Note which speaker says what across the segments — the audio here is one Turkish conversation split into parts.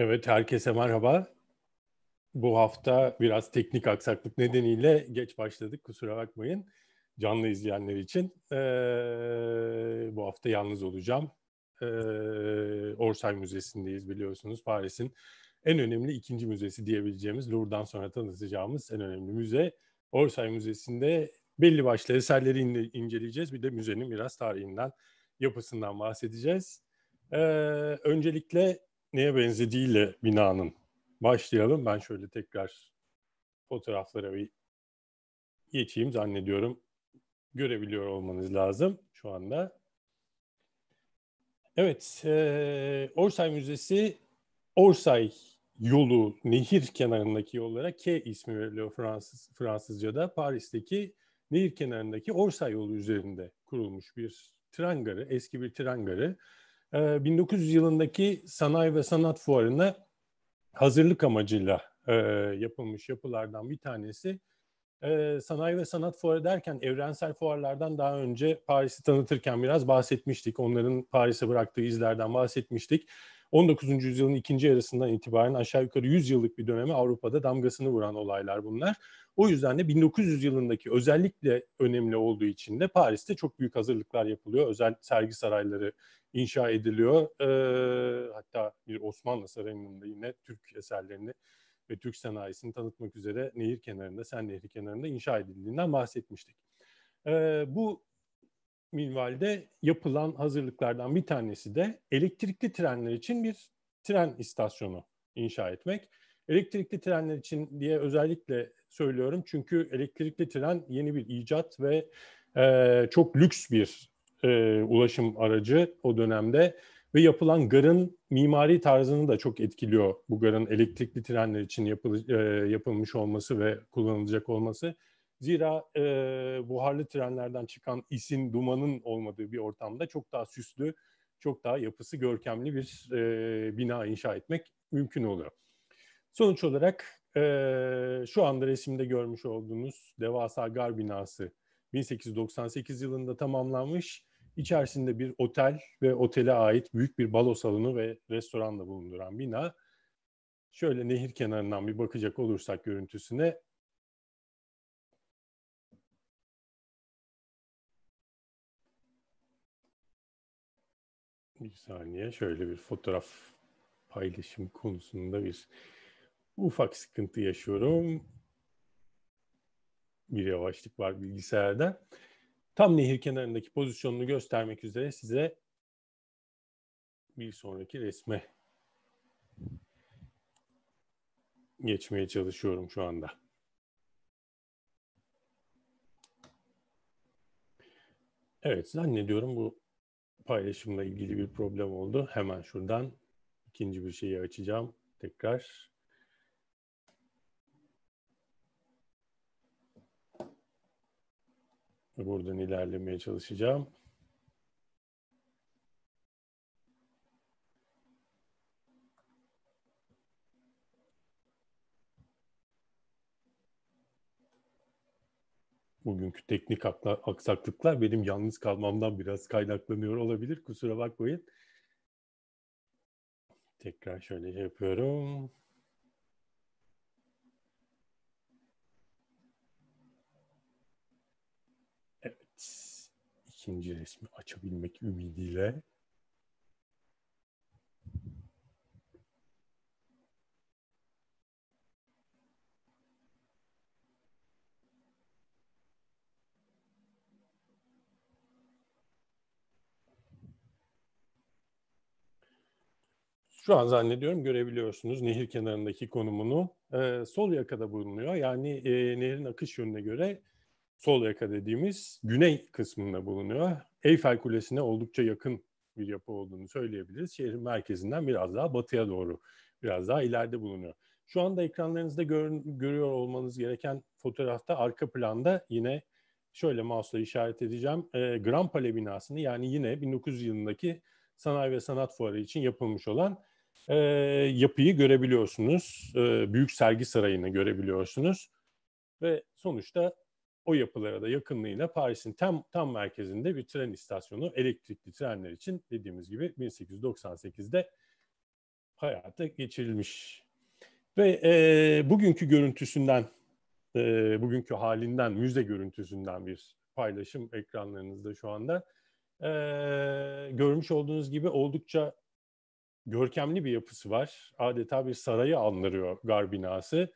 Speaker 1: Evet, herkese merhaba. Bu hafta biraz teknik aksaklık nedeniyle geç başladık, kusura bakmayın. Canlı izleyenler için ee, bu hafta yalnız olacağım. Ee, Orsay Müzesi'ndeyiz biliyorsunuz. Paris'in en önemli ikinci müzesi diyebileceğimiz, Lourdes'dan sonra tanıtacağımız en önemli müze. Orsay Müzesi'nde belli başlı eserleri in- inceleyeceğiz. Bir de müzenin biraz tarihinden, yapısından bahsedeceğiz. Ee, öncelikle neye benzediğiyle binanın başlayalım. Ben şöyle tekrar fotoğraflara bir geçeyim zannediyorum. Görebiliyor olmanız lazım şu anda. Evet, e, Orsay Müzesi Orsay yolu, nehir kenarındaki yollara K ismi veriliyor Fransız, Fransızca'da. Paris'teki nehir kenarındaki Orsay yolu üzerinde kurulmuş bir tren garı, eski bir tren garı. 1900 ee, yılındaki sanayi ve sanat fuarına hazırlık amacıyla e, yapılmış yapılardan bir tanesi. E, sanayi ve sanat fuarı derken evrensel fuarlardan daha önce Paris'i tanıtırken biraz bahsetmiştik. Onların Paris'e bıraktığı izlerden bahsetmiştik. 19. yüzyılın ikinci yarısından itibaren aşağı yukarı 100 yıllık bir döneme Avrupa'da damgasını vuran olaylar bunlar. O yüzden de 1900 yılındaki özellikle önemli olduğu için de Paris'te çok büyük hazırlıklar yapılıyor. Özel sergi sarayları inşa ediliyor. Ee, hatta bir Osmanlı Sarayı'nın da yine Türk eserlerini ve Türk sanayisini tanıtmak üzere nehir kenarında, Sen Nehri kenarında inşa edildiğinden bahsetmiştik. Ee, bu minvalde yapılan hazırlıklardan bir tanesi de elektrikli trenler için bir tren istasyonu inşa etmek. Elektrikli trenler için diye özellikle söylüyorum çünkü elektrikli tren yeni bir icat ve e, çok lüks bir e, ulaşım aracı o dönemde ve yapılan garın mimari tarzını da çok etkiliyor bu garın elektrikli trenler için yapıl, e, yapılmış olması ve kullanılacak olması. Zira e, buharlı trenlerden çıkan isin, dumanın olmadığı bir ortamda çok daha süslü, çok daha yapısı görkemli bir e, bina inşa etmek mümkün oluyor. Sonuç olarak e, şu anda resimde görmüş olduğunuz devasa gar binası 1898 yılında tamamlanmış. İçerisinde bir otel ve otele ait büyük bir balo salonu ve restoranla bulunduran bina. Şöyle nehir kenarından bir bakacak olursak görüntüsüne Bir saniye şöyle bir fotoğraf paylaşım konusunda bir ufak sıkıntı yaşıyorum. Bir yavaşlık var bilgisayarda. Tam nehir kenarındaki pozisyonunu göstermek üzere size bir sonraki resme geçmeye çalışıyorum şu anda. Evet zannediyorum bu paylaşımla ilgili bir problem oldu. Hemen şuradan ikinci bir şeyi açacağım tekrar. Buradan ilerlemeye çalışacağım. bugünkü teknik aksaklıklar benim yalnız kalmamdan biraz kaynaklanıyor olabilir. Kusura bakmayın. Tekrar şöyle yapıyorum. Evet. İkinci resmi açabilmek ümidiyle. şu an zannediyorum görebiliyorsunuz nehir kenarındaki konumunu. E, sol yakada bulunuyor. Yani e, nehrin akış yönüne göre sol yaka dediğimiz güney kısmında bulunuyor. Eyfel Kulesi'ne oldukça yakın bir yapı olduğunu söyleyebiliriz. Şehrin merkezinden biraz daha batıya doğru, biraz daha ileride bulunuyor. Şu anda ekranlarınızda gör, görüyor olmanız gereken fotoğrafta arka planda yine şöyle mouse'la işaret edeceğim. E, Grand Palais binasını yani yine 1900 yılındaki Sanayi ve Sanat Fuarı için yapılmış olan e, yapıyı görebiliyorsunuz. E, büyük sergi sarayını görebiliyorsunuz. Ve sonuçta o yapılara da yakınlığıyla Paris'in tam tam merkezinde bir tren istasyonu elektrikli trenler için dediğimiz gibi 1898'de hayata geçirilmiş. Ve e, bugünkü görüntüsünden, e, bugünkü halinden, müze görüntüsünden bir paylaşım ekranlarınızda şu anda. E, görmüş olduğunuz gibi oldukça görkemli bir yapısı var. Adeta bir sarayı andırıyor gar binası.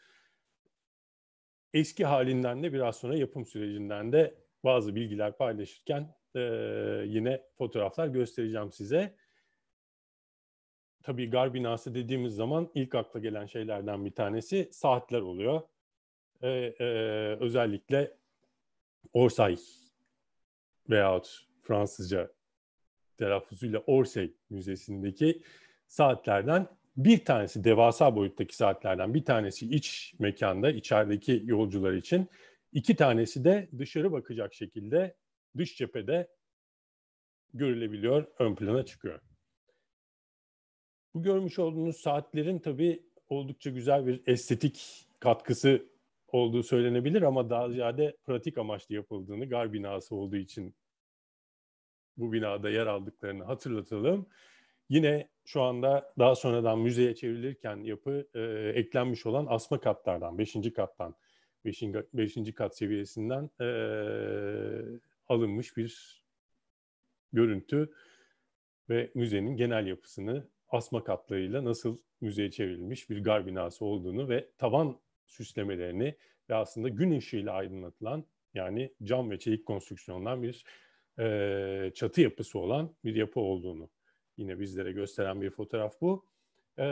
Speaker 1: Eski halinden de biraz sonra yapım sürecinden de bazı bilgiler paylaşırken e, yine fotoğraflar göstereceğim size. Tabii gar binası dediğimiz zaman ilk akla gelen şeylerden bir tanesi saatler oluyor. E, e, özellikle Orsay veyahut Fransızca telaffuzuyla Orsay Müzesi'ndeki saatlerden bir tanesi devasa boyuttaki saatlerden bir tanesi iç mekanda içerideki yolcular için iki tanesi de dışarı bakacak şekilde dış cephede görülebiliyor, ön plana çıkıyor. Bu görmüş olduğunuz saatlerin tabii oldukça güzel bir estetik katkısı olduğu söylenebilir ama daha ziyade pratik amaçlı yapıldığını gar binası olduğu için bu binada yer aldıklarını hatırlatalım. Yine şu anda daha sonradan müzeye çevrilirken yapı e, eklenmiş olan asma katlardan, beşinci kattan, beşinci, kat seviyesinden e, alınmış bir görüntü ve müzenin genel yapısını asma katlarıyla nasıl müzeye çevrilmiş bir gar binası olduğunu ve taban süslemelerini ve aslında gün ışığıyla aydınlatılan yani cam ve çelik konstrüksiyondan bir e, çatı yapısı olan bir yapı olduğunu yine bizlere gösteren bir fotoğraf bu. E,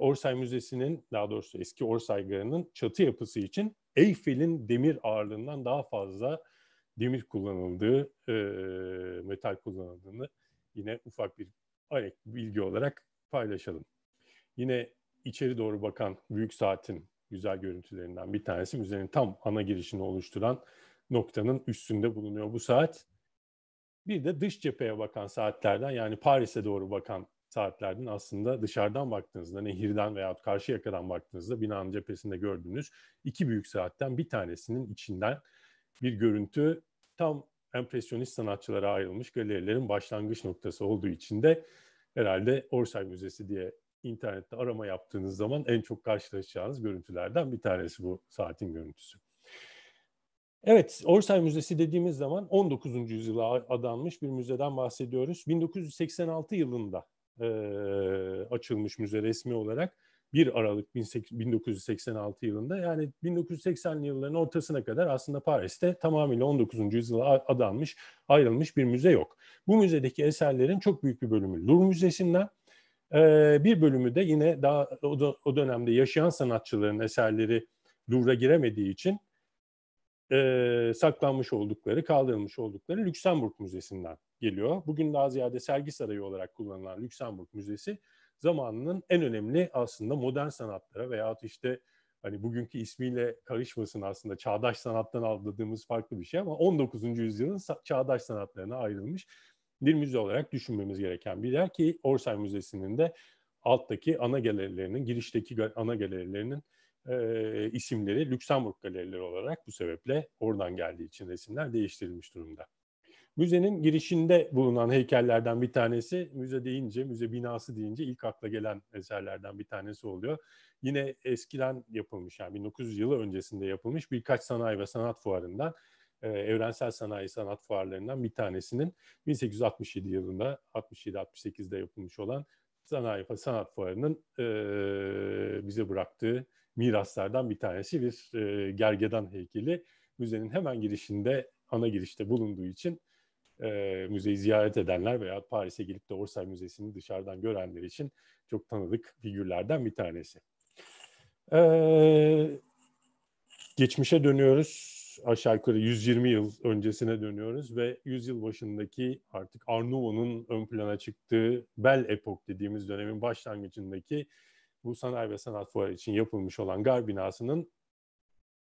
Speaker 1: Orsay Müzesi'nin daha doğrusu eski Orsay Garı'nın çatı yapısı için Eyfel'in demir ağırlığından daha fazla demir kullanıldığı, e, metal kullanıldığını yine ufak bir bilgi olarak paylaşalım. Yine içeri doğru bakan büyük saatin güzel görüntülerinden bir tanesi müzenin tam ana girişini oluşturan noktanın üstünde bulunuyor bu saat. Bir de dış cepheye bakan saatlerden yani Paris'e doğru bakan saatlerden aslında dışarıdan baktığınızda nehirden veya karşı yakadan baktığınızda binanın cephesinde gördüğünüz iki büyük saatten bir tanesinin içinden bir görüntü tam empresyonist sanatçılara ayrılmış galerilerin başlangıç noktası olduğu için de herhalde Orsay Müzesi diye internette arama yaptığınız zaman en çok karşılaşacağınız görüntülerden bir tanesi bu saatin görüntüsü. Evet, Orsay Müzesi dediğimiz zaman 19. yüzyıla adanmış bir müzeden bahsediyoruz. 1986 yılında e, açılmış müze resmi olarak 1 Aralık 1986 yılında yani 1980'li yılların ortasına kadar aslında Paris'te tamamıyla 19. yüzyıla adanmış, ayrılmış bir müze yok. Bu müzedeki eserlerin çok büyük bir bölümü Louvre Müzesi'nden, bir bölümü de yine daha o dönemde yaşayan sanatçıların eserleri Louvre'a giremediği için e, saklanmış oldukları, kaldırılmış oldukları Lüksemburg Müzesi'nden geliyor. Bugün daha ziyade sergi sarayı olarak kullanılan Lüksemburg Müzesi zamanının en önemli aslında modern sanatlara veyahut işte hani bugünkü ismiyle karışmasın aslında çağdaş sanattan aldığımız farklı bir şey ama 19. yüzyılın çağdaş sanatlarına ayrılmış bir müze olarak düşünmemiz gereken bir yer ki Orsay Müzesi'nin de alttaki ana galerilerinin, girişteki ana galerilerinin e, isimleri Lüksemburg galerileri olarak bu sebeple oradan geldiği için resimler değiştirilmiş durumda. Müzenin girişinde bulunan heykellerden bir tanesi müze deyince, müze binası deyince ilk akla gelen eserlerden bir tanesi oluyor. Yine eskiden yapılmış yani 1900 yılı öncesinde yapılmış birkaç sanayi ve sanat fuarından e, evrensel sanayi sanat fuarlarından bir tanesinin 1867 yılında 67-68'de yapılmış olan sanayi ve sanat fuarının e, bize bıraktığı miraslardan bir tanesi bir e, gergedan heykeli. Müzenin hemen girişinde, ana girişte bulunduğu için e, müzeyi ziyaret edenler veya Paris'e gelip de Orsay Müzesi'ni dışarıdan görenler için çok tanıdık figürlerden bir tanesi. Ee, geçmişe dönüyoruz. Aşağı yukarı 120 yıl öncesine dönüyoruz ve 100 yıl başındaki artık Arnavon'un ön plana çıktığı Bel Epoch dediğimiz dönemin başlangıcındaki bu Sanayi ve Sanat Fuarı için yapılmış olan gar binasının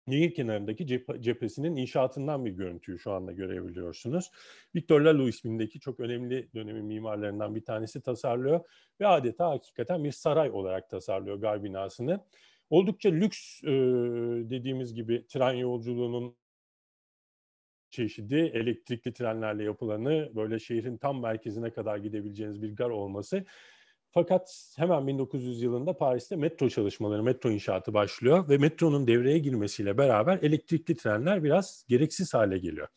Speaker 1: nehir kenarındaki cep- cephesinin inşaatından bir görüntüyü şu anda görebiliyorsunuz. Victor Lalo ismindeki çok önemli dönemin mimarlarından bir tanesi tasarlıyor ve adeta hakikaten bir saray olarak tasarlıyor gar binasını. Oldukça lüks e, dediğimiz gibi tren yolculuğunun çeşidi elektrikli trenlerle yapılanı böyle şehrin tam merkezine kadar gidebileceğiniz bir gar olması fakat hemen 1900 yılında Paris'te metro çalışmaları, metro inşaatı başlıyor ve metronun devreye girmesiyle beraber elektrikli trenler biraz gereksiz hale geliyor.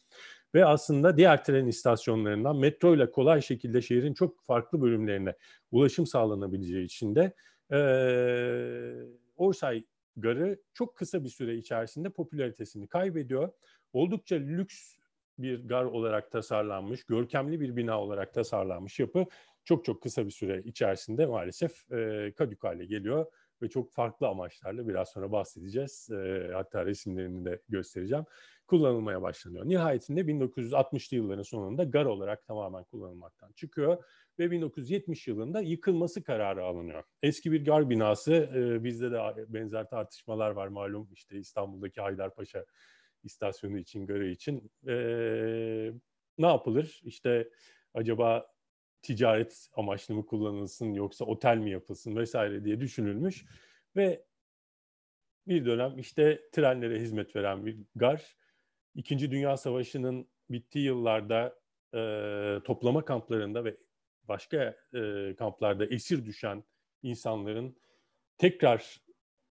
Speaker 1: Ve aslında diğer tren istasyonlarından metro ile kolay şekilde şehrin çok farklı bölümlerine ulaşım sağlanabileceği için de e, Orsay Garı çok kısa bir süre içerisinde popülaritesini kaybediyor. Oldukça lüks bir gar olarak tasarlanmış, görkemli bir bina olarak tasarlanmış yapı çok çok kısa bir süre içerisinde maalesef e, kadük hale geliyor ve çok farklı amaçlarla biraz sonra bahsedeceğiz. E, hatta resimlerini de göstereceğim. Kullanılmaya başlanıyor. Nihayetinde 1960'lı yılların sonunda gar olarak tamamen kullanılmaktan çıkıyor ve 1970 yılında yıkılması kararı alınıyor. Eski bir gar binası, e, bizde de benzer tartışmalar var malum işte İstanbul'daki Haydarpaşa istasyonu için, garı için. E, ne yapılır? İşte acaba ticaret amaçlı mı kullanılsın yoksa otel mi yapılsın vesaire diye düşünülmüş ve bir dönem işte trenlere hizmet veren bir gar. İkinci Dünya Savaşı'nın bittiği yıllarda e, toplama kamplarında ve başka e, kamplarda esir düşen insanların tekrar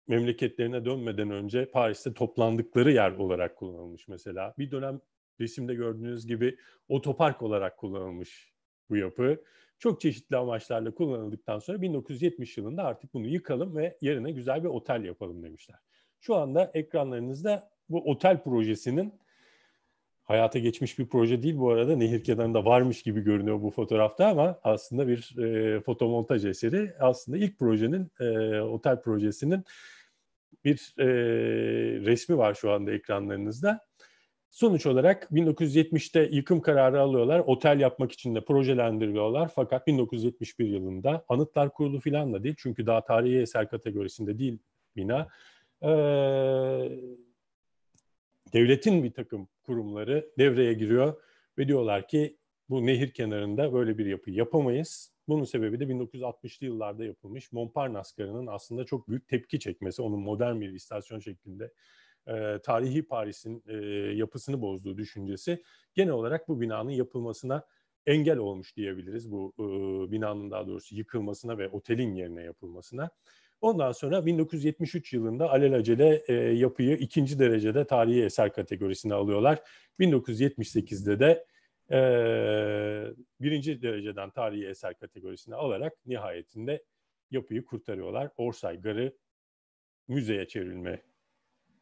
Speaker 1: memleketlerine dönmeden önce Paris'te toplandıkları yer olarak kullanılmış mesela. Bir dönem resimde gördüğünüz gibi otopark olarak kullanılmış bu yapı. Çok çeşitli amaçlarla kullanıldıktan sonra 1970 yılında artık bunu yıkalım ve yerine güzel bir otel yapalım demişler. Şu anda ekranlarınızda bu otel projesinin hayata geçmiş bir proje değil bu arada. Nehir kenarında varmış gibi görünüyor bu fotoğrafta ama aslında bir e, fotomontaj eseri. Aslında ilk projenin, e, otel projesinin bir e, resmi var şu anda ekranlarınızda. Sonuç olarak 1970'te yıkım kararı alıyorlar. Otel yapmak için de projelendiriyorlar. Fakat 1971 yılında anıtlar kurulu filan da değil. Çünkü daha tarihi eser kategorisinde değil bina. Ee, devletin bir takım kurumları devreye giriyor ve diyorlar ki bu nehir kenarında böyle bir yapı yapamayız. Bunun sebebi de 1960'lı yıllarda yapılmış Montparnasse aslında çok büyük tepki çekmesi. Onun modern bir istasyon şeklinde e, tarihi Paris'in e, yapısını bozduğu düşüncesi genel olarak bu binanın yapılmasına engel olmuş diyebiliriz. Bu e, binanın daha doğrusu yıkılmasına ve otelin yerine yapılmasına. Ondan sonra 1973 yılında alelacele e, yapıyı ikinci derecede tarihi eser kategorisine alıyorlar. 1978'de de e, birinci dereceden tarihi eser kategorisine alarak nihayetinde yapıyı kurtarıyorlar. Orsay Garı müzeye çevrilme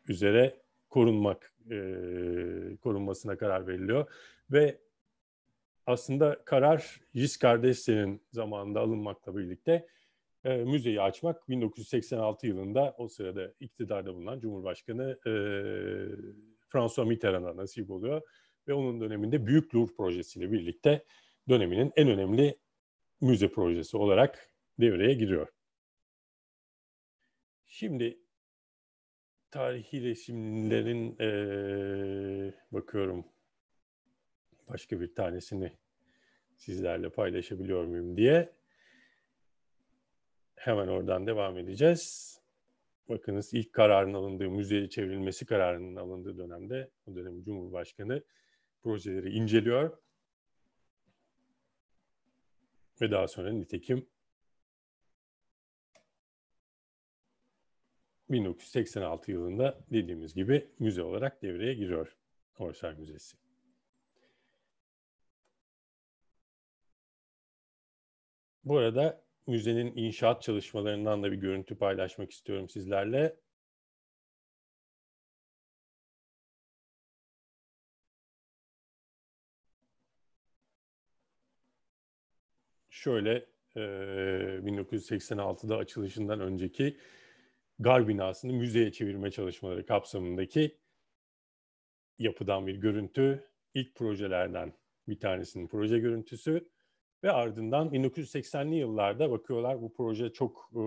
Speaker 1: üzere korunmak e, korunmasına karar veriliyor ve aslında karar Jis kardeşlerin zamanında alınmakla birlikte e, müzeyi açmak 1986 yılında o sırada iktidarda bulunan Cumhurbaşkanı e, François Mitterrand'a nasip oluyor ve onun döneminde Büyük Louvre projesiyle birlikte döneminin en önemli müze projesi olarak devreye giriyor. Şimdi tarihileşimlerin e, bakıyorum başka bir tanesini sizlerle paylaşabiliyor muyum diye hemen oradan devam edeceğiz. Bakınız ilk kararın alındığı, müzeye çevrilmesi kararının alındığı dönemde o dönem Cumhurbaşkanı projeleri inceliyor. Ve daha sonra nitekim 1986 yılında dediğimiz gibi müze olarak devreye giriyor Orsay Müzesi. Bu arada müzenin inşaat çalışmalarından da bir görüntü paylaşmak istiyorum sizlerle. Şöyle 1986'da açılışından önceki gar binasını müzeye çevirme çalışmaları kapsamındaki yapıdan bir görüntü. ilk projelerden bir tanesinin proje görüntüsü ve ardından 1980'li yıllarda bakıyorlar bu proje çok e,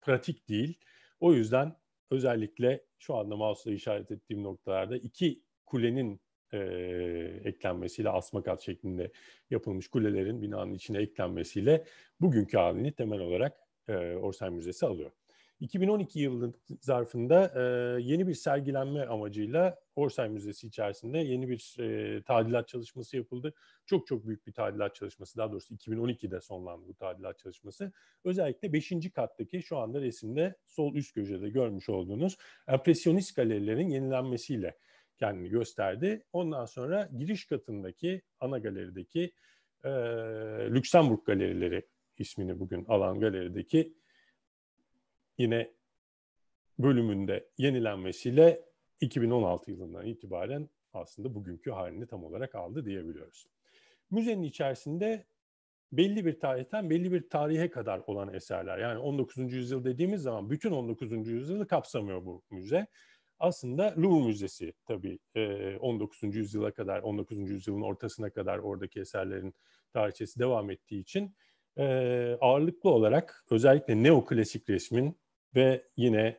Speaker 1: pratik değil. O yüzden özellikle şu anda mouse'la işaret ettiğim noktalarda iki kulenin e, eklenmesiyle asma kat şeklinde yapılmış kulelerin binanın içine eklenmesiyle bugünkü halini temel olarak e, Orsay Müzesi alıyor. 2012 yılı zarfında e, yeni bir sergilenme amacıyla Orsay Müzesi içerisinde yeni bir e, tadilat çalışması yapıldı. Çok çok büyük bir tadilat çalışması. Daha doğrusu 2012'de sonlandı bu tadilat çalışması. Özellikle 5. kattaki şu anda resimde sol üst köşede görmüş olduğunuz empresyonist galerilerin yenilenmesiyle kendini gösterdi. Ondan sonra giriş katındaki ana galerideki e, Lüksemburg galerileri ismini bugün alan galerideki yine bölümünde yenilenmesiyle 2016 yılından itibaren aslında bugünkü halini tam olarak aldı diyebiliyoruz. Müzenin içerisinde belli bir tarihten belli bir tarihe kadar olan eserler. Yani 19. yüzyıl dediğimiz zaman bütün 19. yüzyılı kapsamıyor bu müze. Aslında Louvre Müzesi tabii 19. E, yüzyıla kadar, 19. yüzyılın ortasına kadar oradaki eserlerin tarihçesi devam ettiği için e, ağırlıklı olarak özellikle neoklasik resmin ve yine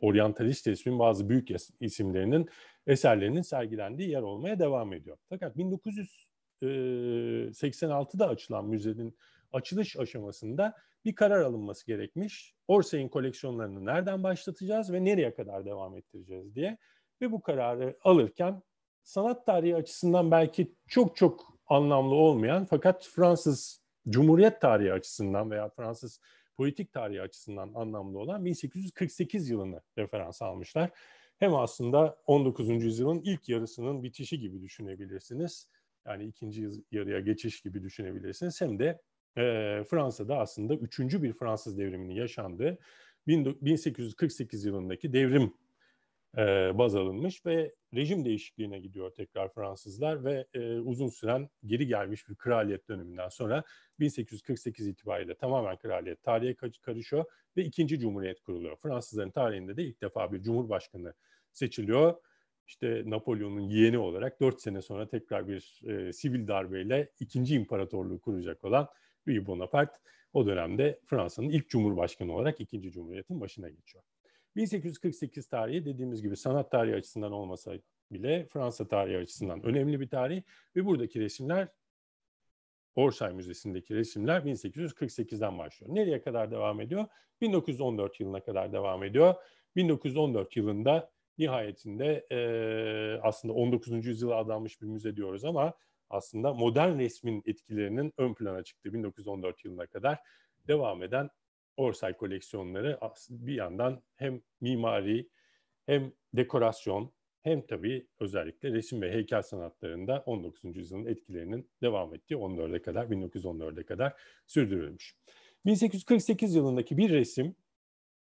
Speaker 1: oryantalist resmin bazı büyük isimlerinin eserlerinin sergilendiği yer olmaya devam ediyor. Fakat 1986'da açılan müzenin açılış aşamasında bir karar alınması gerekmiş. Orsay'ın koleksiyonlarını nereden başlatacağız ve nereye kadar devam ettireceğiz diye. Ve bu kararı alırken sanat tarihi açısından belki çok çok anlamlı olmayan fakat Fransız Cumhuriyet tarihi açısından veya Fransız politik tarihi açısından anlamlı olan 1848 yılını referans almışlar. Hem aslında 19. yüzyılın ilk yarısının bitişi gibi düşünebilirsiniz. Yani ikinci yarıya geçiş gibi düşünebilirsiniz. Hem de e, Fransa'da aslında üçüncü bir Fransız devriminin yaşandığı 1848 yılındaki devrim e, baz alınmış ve rejim değişikliğine gidiyor tekrar Fransızlar ve e, uzun süren geri gelmiş bir kraliyet döneminden sonra 1848 itibariyle tamamen kraliyet tarihe karışıyor ve ikinci cumhuriyet kuruluyor. Fransızların tarihinde de ilk defa bir cumhurbaşkanı seçiliyor. İşte Napolyon'un yeğeni olarak 4 sene sonra tekrar bir e, sivil darbeyle ikinci imparatorluğu kuracak olan Louis Bonaparte o dönemde Fransa'nın ilk cumhurbaşkanı olarak ikinci cumhuriyetin başına geçiyor. 1848 tarihi dediğimiz gibi sanat tarihi açısından olmasa bile Fransa tarihi açısından önemli bir tarih ve buradaki resimler Orsay Müzesi'ndeki resimler 1848'den başlıyor. Nereye kadar devam ediyor? 1914 yılına kadar devam ediyor. 1914 yılında nihayetinde e, aslında 19. yüzyıla adanmış bir müze diyoruz ama aslında modern resmin etkilerinin ön plana çıktığı 1914 yılına kadar devam eden Orsay koleksiyonları bir yandan hem mimari hem dekorasyon hem tabii özellikle resim ve heykel sanatlarında 19. yüzyılın etkilerinin devam ettiği 14'e kadar 1914'e kadar sürdürülmüş. 1848 yılındaki bir resim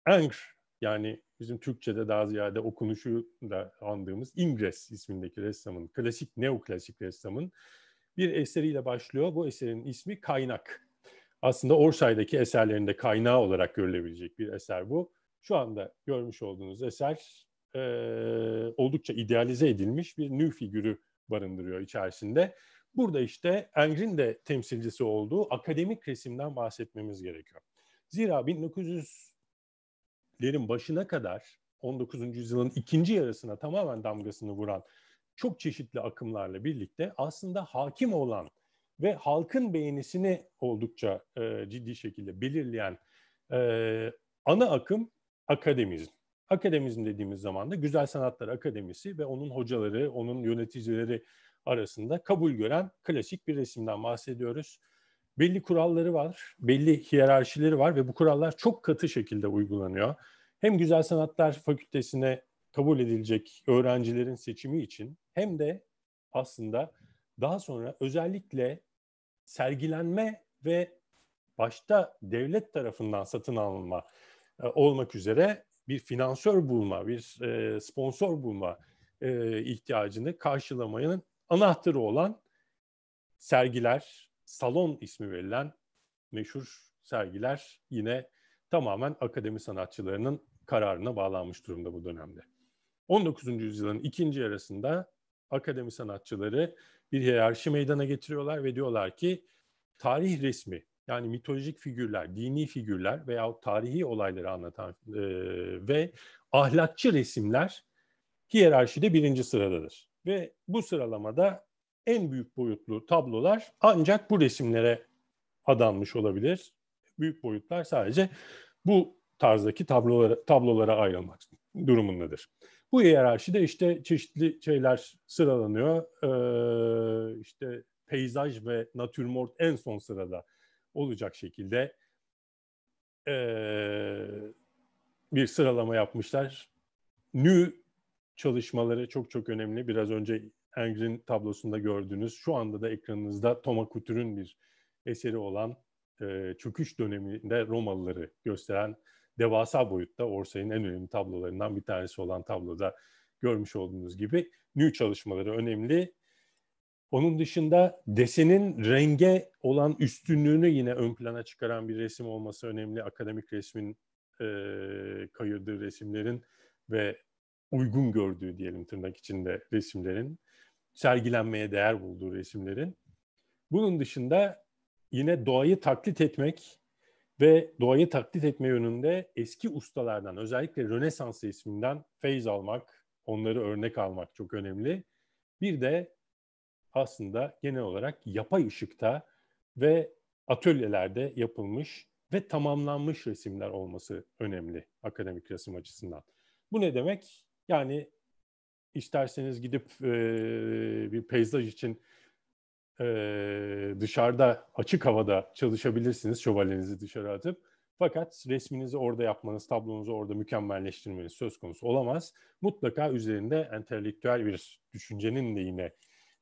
Speaker 1: Angr yani bizim Türkçe'de daha ziyade okunuşu da andığımız Ingres ismindeki ressamın, klasik neoklasik ressamın bir eseriyle başlıyor. Bu eserin ismi Kaynak aslında Orsay'daki eserlerinde kaynağı olarak görülebilecek bir eser bu. Şu anda görmüş olduğunuz eser e, oldukça idealize edilmiş bir nü figürü barındırıyor içerisinde. Burada işte Engrin de temsilcisi olduğu akademik resimden bahsetmemiz gerekiyor. Zira 1900'lerin başına kadar 19. yüzyılın ikinci yarısına tamamen damgasını vuran çok çeşitli akımlarla birlikte aslında hakim olan ve halkın beğenisini oldukça e, ciddi şekilde belirleyen e, ana akım akademizm. Akademizm dediğimiz zaman da Güzel Sanatlar Akademisi ve onun hocaları, onun yöneticileri arasında kabul gören klasik bir resimden bahsediyoruz. Belli kuralları var, belli hiyerarşileri var ve bu kurallar çok katı şekilde uygulanıyor. Hem Güzel Sanatlar Fakültesine kabul edilecek öğrencilerin seçimi için hem de aslında daha sonra özellikle sergilenme ve başta devlet tarafından satın alınma e, olmak üzere bir finansör bulma, bir e, sponsor bulma e, ihtiyacını karşılamanın anahtarı olan sergiler, salon ismi verilen meşhur sergiler yine tamamen akademi sanatçılarının kararına bağlanmış durumda bu dönemde. 19. yüzyılın ikinci yarısında akademi sanatçıları bir hiyerarşi meydana getiriyorlar ve diyorlar ki tarih resmi yani mitolojik figürler, dini figürler veya tarihi olayları anlatan e, ve ahlakçı resimler hiyerarşide birinci sıradadır. Ve bu sıralamada en büyük boyutlu tablolar ancak bu resimlere adanmış olabilir. Büyük boyutlar sadece bu tarzdaki tablolara, tablolara ayrılmak durumundadır. Bu hiyerarşide işte çeşitli şeyler sıralanıyor. Ee, işte peyzaj ve natürmort en son sırada olacak şekilde ee, bir sıralama yapmışlar. Nü çalışmaları çok çok önemli. Biraz önce Engrin tablosunda gördüğünüz, şu anda da ekranınızda Toma Kutür'ün bir eseri olan e, çöküş döneminde Romalıları gösteren devasa boyutta Orsay'ın en önemli tablolarından bir tanesi olan tabloda görmüş olduğunuz gibi New çalışmaları önemli. Onun dışında desenin renge olan üstünlüğünü yine ön plana çıkaran bir resim olması önemli. Akademik resmin e, kayırdığı resimlerin ve uygun gördüğü diyelim tırnak içinde resimlerin, sergilenmeye değer bulduğu resimlerin. Bunun dışında yine doğayı taklit etmek ve doğayı taklit etme yönünde eski ustalardan özellikle Rönesans resminden feyz almak, onları örnek almak çok önemli. Bir de aslında genel olarak yapay ışıkta ve atölyelerde yapılmış ve tamamlanmış resimler olması önemli akademik resim açısından. Bu ne demek? Yani isterseniz gidip e, bir peyzaj için e, dışarıda açık havada çalışabilirsiniz şövalyenizi dışarı atıp. Fakat resminizi orada yapmanız, tablonuzu orada mükemmelleştirmeniz söz konusu olamaz. Mutlaka üzerinde entelektüel bir düşüncenin de yine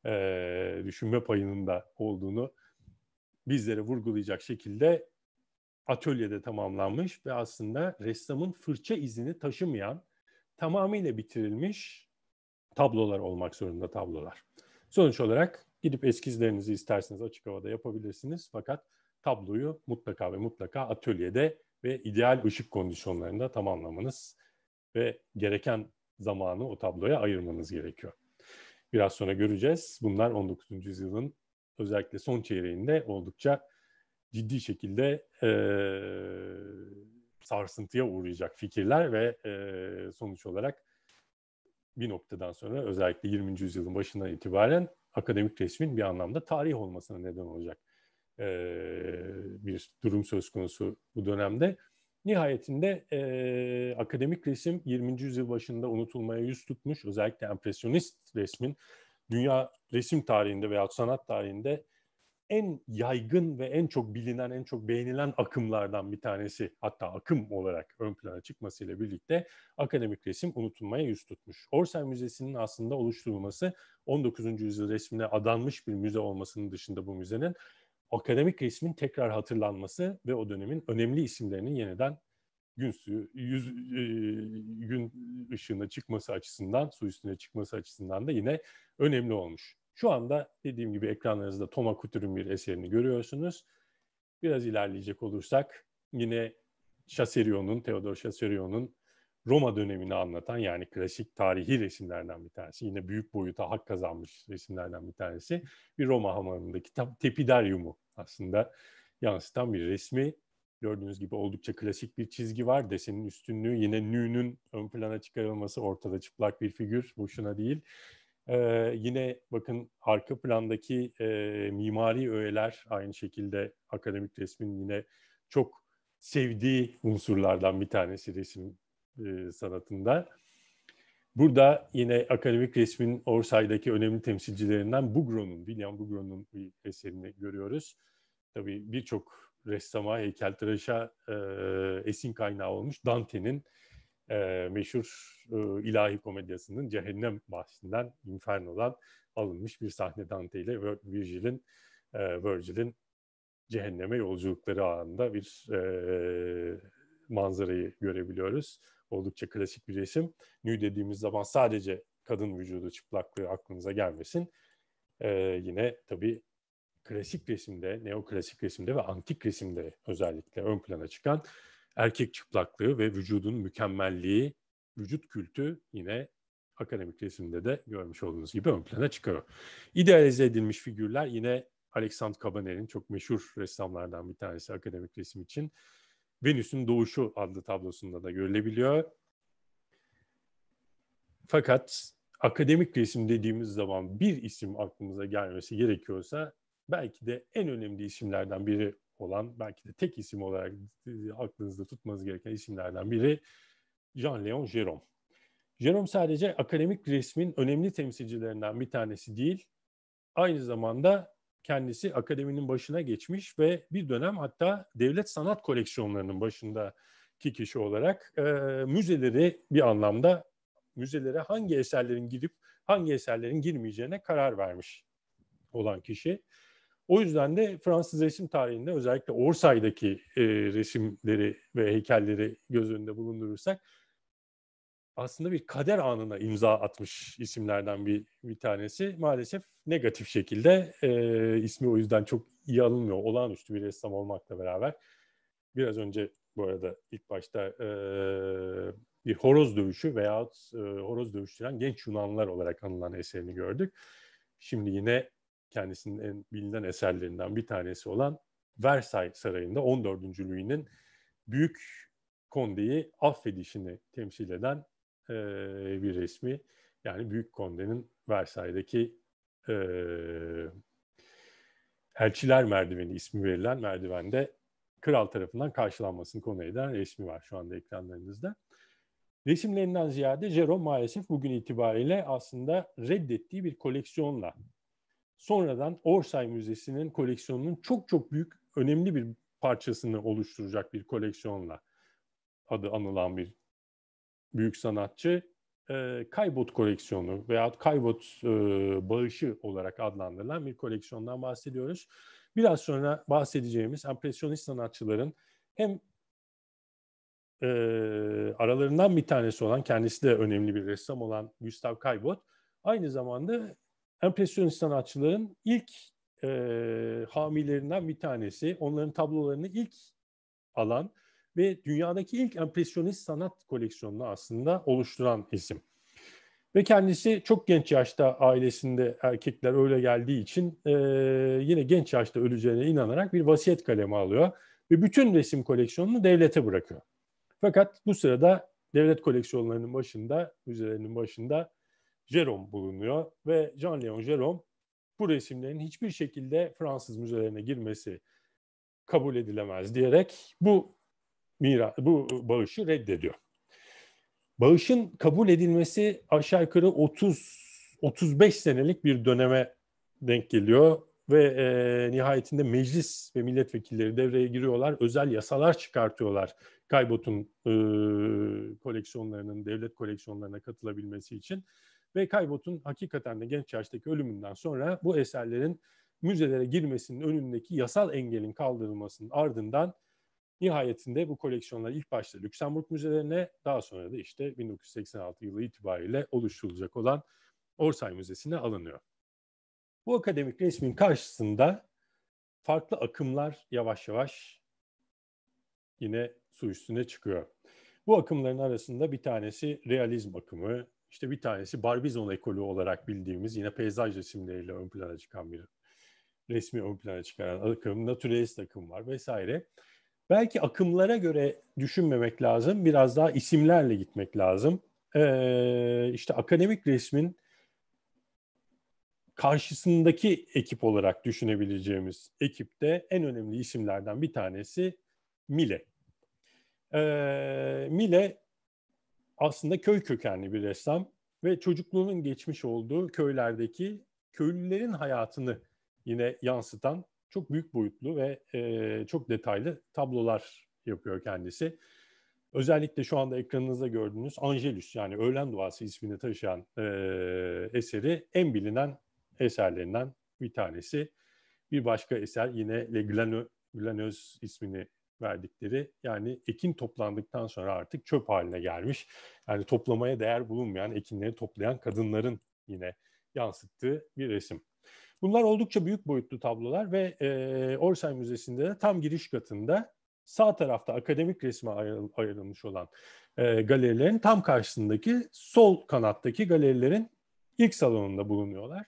Speaker 1: e, düşünme payının da olduğunu bizlere vurgulayacak şekilde atölyede tamamlanmış ve aslında ressamın fırça izini taşımayan tamamıyla bitirilmiş tablolar olmak zorunda tablolar. Sonuç olarak Gidip eskizlerinizi isterseniz açık havada yapabilirsiniz. Fakat tabloyu mutlaka ve mutlaka atölyede ve ideal ışık kondisyonlarında tamamlamanız ve gereken zamanı o tabloya ayırmanız gerekiyor. Biraz sonra göreceğiz. Bunlar 19. yüzyılın özellikle son çeyreğinde oldukça ciddi şekilde e, sarsıntıya uğrayacak fikirler ve e, sonuç olarak bir noktadan sonra özellikle 20. yüzyılın başından itibaren akademik resmin bir anlamda tarih olmasına neden olacak e, bir durum söz konusu bu dönemde. Nihayetinde e, akademik resim 20. yüzyıl başında unutulmaya yüz tutmuş. Özellikle empresyonist resmin dünya resim tarihinde veya sanat tarihinde en yaygın ve en çok bilinen, en çok beğenilen akımlardan bir tanesi. Hatta akım olarak ön plana çıkmasıyla birlikte akademik resim unutulmaya yüz tutmuş. Orsay Müzesi'nin aslında oluşturulması 19. yüzyıl resmine adanmış bir müze olmasının dışında bu müzenin akademik resmin tekrar hatırlanması ve o dönemin önemli isimlerinin yeniden gün suyu, yüz, e, gün ışığına çıkması açısından, su üstüne çıkması açısından da yine önemli olmuş. Şu anda dediğim gibi ekranlarınızda Toma Couture'un bir eserini görüyorsunuz. Biraz ilerleyecek olursak yine Chasseriot'un, Theodor Chasseriot'un Roma dönemini anlatan yani klasik tarihi resimlerden bir tanesi. Yine büyük boyuta hak kazanmış resimlerden bir tanesi. Bir Roma hamamındaki tepidaryumu aslında yansıtan bir resmi. Gördüğünüz gibi oldukça klasik bir çizgi var. Desenin üstünlüğü yine nünün ön plana çıkarılması ortada çıplak bir figür. Boşuna değil. Ee, yine bakın arka plandaki e, mimari öğeler aynı şekilde akademik resmin yine çok sevdiği unsurlardan bir tanesi resim e, sanatında. Burada yine akademik resmin Orsay'daki önemli temsilcilerinden Bugro'nun, William Bugro'nun bir eserini görüyoruz. Tabii birçok ressama, heykeltıraşa e, esin kaynağı olmuş Dante'nin e, meşhur e, ilahi komedyasının Cehennem bahsinden, Inferno'dan alınmış bir sahne Dante ile Virgil'in e, Virgil'in cehenneme yolculukları anında bir e, manzarayı görebiliyoruz. Oldukça klasik bir resim. Nü dediğimiz zaman sadece kadın vücudu çıplaklığı aklınıza gelmesin. E, yine tabii klasik resimde, neoklasik resimde ve antik resimde özellikle ön plana çıkan erkek çıplaklığı ve vücudun mükemmelliği, vücut kültü yine akademik resimde de görmüş olduğunuz gibi ön plana çıkıyor. İdealize edilmiş figürler yine Alexandre Cabanet'in çok meşhur ressamlardan bir tanesi akademik resim için. Venüs'ün Doğuşu adlı tablosunda da görülebiliyor. Fakat akademik resim dediğimiz zaman bir isim aklımıza gelmesi gerekiyorsa belki de en önemli isimlerden biri olan belki de tek isim olarak aklınızda tutmanız gereken isimlerden biri Jean-Léon Jérôme. Jérôme sadece akademik resmin önemli temsilcilerinden bir tanesi değil, aynı zamanda kendisi akademinin başına geçmiş ve bir dönem hatta devlet sanat koleksiyonlarının başındaki kişi olarak e, müzeleri bir anlamda müzelere hangi eserlerin girip hangi eserlerin girmeyeceğine karar vermiş olan kişi. O yüzden de Fransız resim tarihinde özellikle Orsay'daki e, resimleri ve heykelleri göz önünde bulundurursak aslında bir kader anına imza atmış isimlerden bir bir tanesi. Maalesef negatif şekilde e, ismi o yüzden çok iyi alınmıyor. Olağanüstü bir ressam olmakla beraber. Biraz önce bu arada ilk başta e, bir horoz dövüşü veyahut e, horoz dövüştüren genç Yunanlar olarak anılan eserini gördük. Şimdi yine kendisinin en bilinen eserlerinden bir tanesi olan Versailles Sarayı'nda 14. Louis'nin Büyük Konde'yi affedişini temsil eden e, bir resmi. Yani Büyük Konde'nin Versailles'deki e, Elçiler Merdiveni ismi verilen merdivende kral tarafından karşılanmasını konu eden resmi var şu anda ekranlarınızda. Resimlerinden ziyade Jerome maalesef bugün itibariyle aslında reddettiği bir koleksiyonla sonradan Orsay Müzesi'nin koleksiyonunun çok çok büyük önemli bir parçasını oluşturacak bir koleksiyonla adı anılan bir büyük sanatçı e, kaybot koleksiyonu veya kaybot e, bağışı olarak adlandırılan bir koleksiyondan bahsediyoruz. Biraz sonra bahsedeceğimiz empresyonist sanatçıların hem e, aralarından bir tanesi olan kendisi de önemli bir ressam olan Gustav Kaybot aynı zamanda Empresyonist sanatçıların ilk e, hamilerinden bir tanesi. Onların tablolarını ilk alan ve dünyadaki ilk empresyonist sanat koleksiyonunu aslında oluşturan isim. Ve kendisi çok genç yaşta ailesinde erkekler öyle geldiği için e, yine genç yaşta öleceğine inanarak bir vasiyet kalemi alıyor. Ve bütün resim koleksiyonunu devlete bırakıyor. Fakat bu sırada devlet koleksiyonlarının başında, müzelerinin başında Jerome bulunuyor ve Jean-Léon Jerome bu resimlerin hiçbir şekilde Fransız müzelerine girmesi kabul edilemez diyerek bu mira bu bağışı reddediyor. Bağışın kabul edilmesi aşağı yukarı 30 35 senelik bir döneme denk geliyor ve e, nihayetinde meclis ve milletvekilleri devreye giriyorlar. Özel yasalar çıkartıyorlar Kaybot'un e, koleksiyonlarının devlet koleksiyonlarına katılabilmesi için. Ve Kaybot'un hakikaten de genç yaştaki ölümünden sonra bu eserlerin müzelere girmesinin önündeki yasal engelin kaldırılmasının ardından nihayetinde bu koleksiyonlar ilk başta Lüksemburg müzelerine daha sonra da işte 1986 yılı itibariyle oluşturulacak olan Orsay Müzesi'ne alınıyor. Bu akademik resmin karşısında farklı akımlar yavaş yavaş yine su üstüne çıkıyor. Bu akımların arasında bir tanesi realizm akımı, işte bir tanesi Barbizon ekolü olarak bildiğimiz yine peyzaj resimleriyle ön plana çıkan bir resmi ön plana çıkaran akım, naturalist akım var vesaire. Belki akımlara göre düşünmemek lazım, biraz daha isimlerle gitmek lazım. Ee, işte akademik resmin karşısındaki ekip olarak düşünebileceğimiz ekipte en önemli isimlerden bir tanesi Mile. Ee, Mile aslında köy kökenli bir ressam ve çocukluğunun geçmiş olduğu köylerdeki köylülerin hayatını yine yansıtan çok büyük boyutlu ve e, çok detaylı tablolar yapıyor kendisi. Özellikle şu anda ekranınızda gördüğünüz Angelus yani Öğlen Duası ismini taşıyan e, eseri en bilinen eserlerinden bir tanesi. Bir başka eser yine Le Glanö, Glanöz ismini verdikleri yani ekin toplandıktan sonra artık çöp haline gelmiş. Yani toplamaya değer bulunmayan ekinleri toplayan kadınların yine yansıttığı bir resim. Bunlar oldukça büyük boyutlu tablolar ve e, Orsay Müzesi'nde de tam giriş katında sağ tarafta akademik resme ayrıl ayrılmış olan e, galerilerin tam karşısındaki sol kanattaki galerilerin ilk salonunda bulunuyorlar.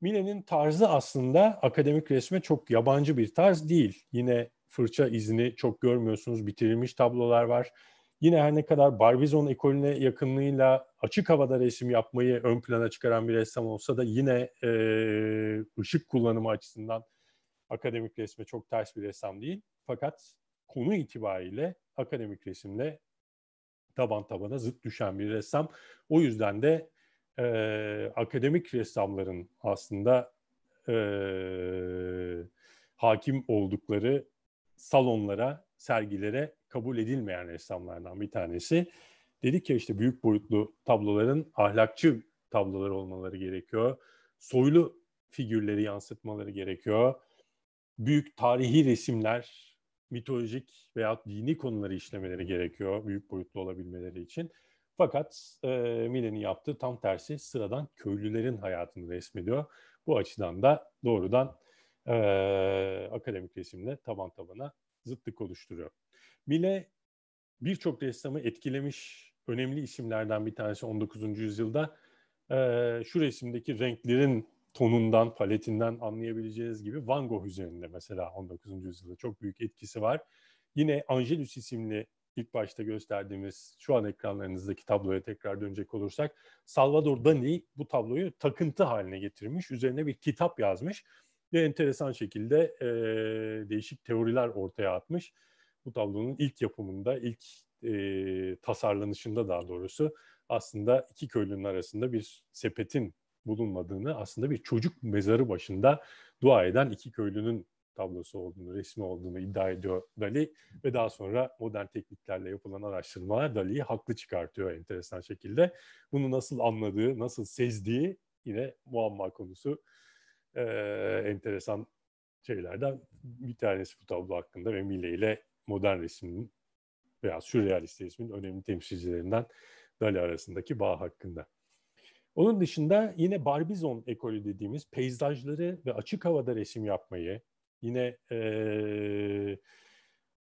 Speaker 1: Mine'nin tarzı aslında akademik resme çok yabancı bir tarz değil. Yine fırça izini çok görmüyorsunuz. Bitirilmiş tablolar var. Yine her ne kadar Barbizon ekolüne yakınlığıyla açık havada resim yapmayı ön plana çıkaran bir ressam olsa da yine e, ışık kullanımı açısından akademik resme çok ters bir ressam değil. Fakat konu itibariyle akademik resimle taban tabana zıt düşen bir ressam. O yüzden de e, akademik ressamların aslında e, hakim oldukları salonlara, sergilere kabul edilmeyen ressamlardan bir tanesi. dedi ki işte büyük boyutlu tabloların ahlakçı tablolar olmaları gerekiyor. Soylu figürleri yansıtmaları gerekiyor. Büyük tarihi resimler, mitolojik veya dini konuları işlemeleri gerekiyor büyük boyutlu olabilmeleri için. Fakat e, Milen'in yaptığı tam tersi sıradan köylülerin hayatını resmediyor. Bu açıdan da doğrudan e, akademik resimle taban tabana zıtlık oluşturuyor. Mille birçok ressamı etkilemiş önemli isimlerden bir tanesi 19. yüzyılda. E, şu resimdeki renklerin tonundan, paletinden anlayabileceğiniz gibi Van Gogh üzerinde mesela 19. yüzyılda çok büyük etkisi var. Yine Angelus isimli ilk başta gösterdiğimiz şu an ekranlarınızdaki tabloya tekrar dönecek olursak Salvador Dali bu tabloyu takıntı haline getirmiş, üzerine bir kitap yazmış ve enteresan şekilde e, değişik teoriler ortaya atmış. Bu tablonun ilk yapımında, ilk e, tasarlanışında daha doğrusu aslında iki köylünün arasında bir sepetin bulunmadığını aslında bir çocuk mezarı başında dua eden iki köylünün tablosu olduğunu, resmi olduğunu iddia ediyor Dali ve daha sonra modern tekniklerle yapılan araştırmalar Dali'yi haklı çıkartıyor enteresan şekilde. Bunu nasıl anladığı, nasıl sezdiği yine muamma konusu e, enteresan şeylerden bir tanesi bu tablo hakkında ve Mille ile modern resmin veya sürrealist resmin önemli temsilcilerinden Dali arasındaki bağ hakkında. Onun dışında yine Barbizon ekolü dediğimiz peyzajları ve açık havada resim yapmayı, yine e,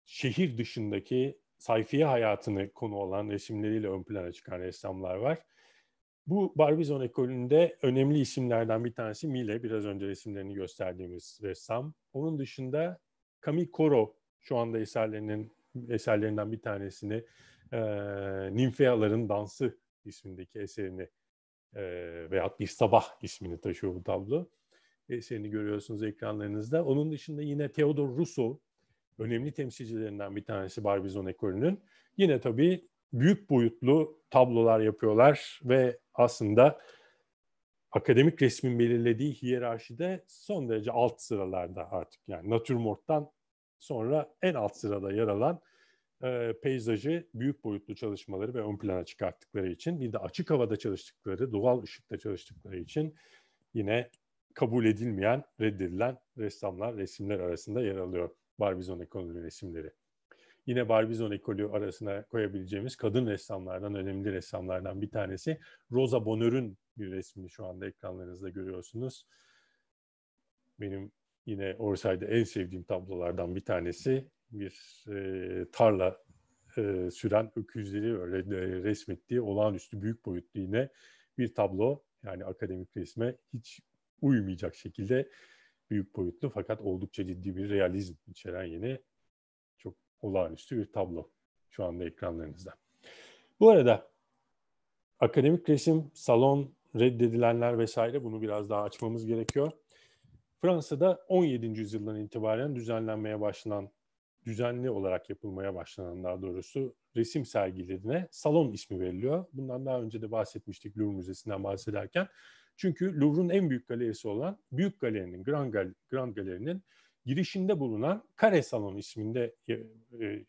Speaker 1: şehir dışındaki sayfiye hayatını konu olan resimleriyle ön plana çıkan ressamlar var. Bu Barbizon ekolünde önemli isimlerden bir tanesi Mile, biraz önce resimlerini gösterdiğimiz ressam. Onun dışında Camille Coro şu anda eserlerinin eserlerinden bir tanesini e, Ninfeaların Dansı ismindeki eserini e, veyahut Bir Sabah ismini taşıyor bu tablo. Eserini görüyorsunuz ekranlarınızda. Onun dışında yine Theodor Rousseau, önemli temsilcilerinden bir tanesi Barbizon ekolünün. Yine tabii büyük boyutlu tablolar yapıyorlar ve aslında akademik resmin belirlediği hiyerarşide son derece alt sıralarda artık. Yani Natürmort'tan sonra en alt sırada yer alan e, peyzajı büyük boyutlu çalışmaları ve ön plana çıkarttıkları için bir de açık havada çalıştıkları, doğal ışıkta çalıştıkları için yine kabul edilmeyen, reddedilen ressamlar, resimler arasında yer alıyor Barbizon ekonomi resimleri yine Barbizon ekolü arasına koyabileceğimiz kadın ressamlardan, önemli ressamlardan bir tanesi. Rosa Bonheur'ün bir resmini şu anda ekranlarınızda görüyorsunuz. Benim yine Orsay'da en sevdiğim tablolardan bir tanesi. Bir e, tarla e, süren öküzleri öyle e, resmettiği olağanüstü büyük boyutlu yine bir tablo. Yani akademik resme hiç uymayacak şekilde büyük boyutlu fakat oldukça ciddi bir realizm içeren yine olağanüstü bir tablo şu anda ekranlarınızda. Bu arada akademik resim, salon, reddedilenler vesaire bunu biraz daha açmamız gerekiyor. Fransa'da 17. yüzyıldan itibaren düzenlenmeye başlanan, düzenli olarak yapılmaya başlanan daha doğrusu resim sergilerine salon ismi veriliyor. Bundan daha önce de bahsetmiştik Louvre Müzesi'nden bahsederken. Çünkü Louvre'un en büyük galerisi olan Büyük Galeri'nin, Grand, Gal Grand Galeri'nin girişinde bulunan Kare Salon isminde e, e,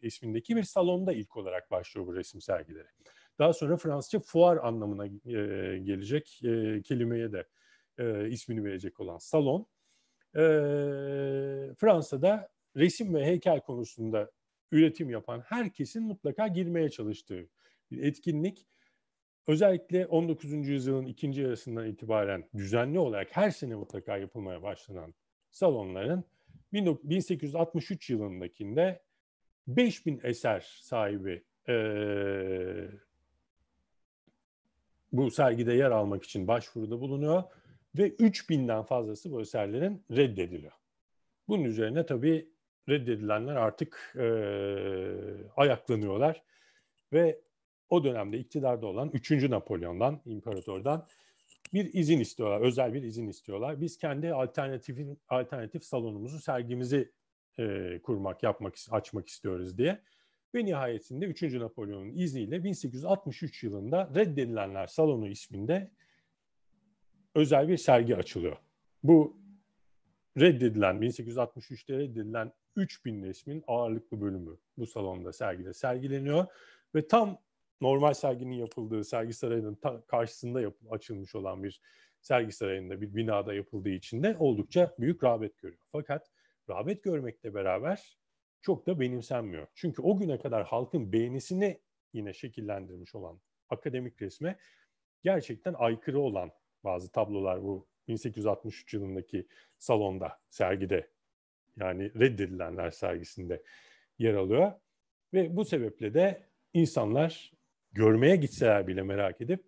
Speaker 1: ismindeki bir salonda ilk olarak başlıyor bu resim sergileri. Daha sonra Fransızca fuar anlamına e, gelecek e, kelimeye de e, ismini verecek olan salon. E, Fransa'da resim ve heykel konusunda üretim yapan herkesin mutlaka girmeye çalıştığı bir etkinlik. Özellikle 19. yüzyılın ikinci yarısından itibaren düzenli olarak her sene mutlaka yapılmaya başlanan salonların 1863 yılındakinde 5000 eser sahibi e, bu sergide yer almak için başvuruda bulunuyor ve 3000'den fazlası bu eserlerin reddediliyor. Bunun üzerine tabii reddedilenler artık e, ayaklanıyorlar ve o dönemde iktidarda olan 3. Napolyon'dan, imparatordan bir izin istiyorlar, özel bir izin istiyorlar. Biz kendi alternatif alternatif salonumuzu, sergimizi e, kurmak, yapmak, açmak istiyoruz diye. Ve nihayetinde 3. Napolyon'un izniyle 1863 yılında Reddedilenler Salonu isminde özel bir sergi açılıyor. Bu reddedilen, 1863'te reddedilen 3000 resmin ağırlıklı bölümü bu salonda sergide sergileniyor ve tam normal serginin yapıldığı sergi sarayının ta- karşısında yap- açılmış olan bir sergi sarayında bir binada yapıldığı için de oldukça büyük rağbet görüyor. Fakat rağbet görmekle beraber çok da benimsenmiyor. Çünkü o güne kadar halkın beğenisini yine şekillendirmiş olan akademik resme gerçekten aykırı olan bazı tablolar bu 1863 yılındaki salonda, sergide yani reddedilenler sergisinde yer alıyor. Ve bu sebeple de insanlar görmeye gitseler bile merak edip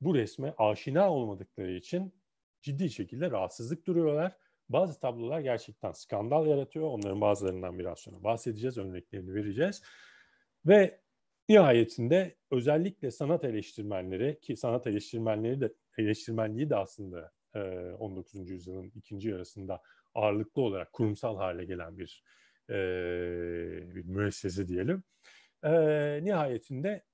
Speaker 1: bu resme aşina olmadıkları için ciddi şekilde rahatsızlık duruyorlar. Bazı tablolar gerçekten skandal yaratıyor. Onların bazılarından biraz sonra bahsedeceğiz, örneklerini vereceğiz. Ve nihayetinde özellikle sanat eleştirmenleri ki sanat eleştirmenleri de eleştirmenliği de aslında 19. E, yüzyılın ikinci yarısında ağırlıklı olarak kurumsal hale gelen bir, e, bir müessese diyelim. E, nihayetinde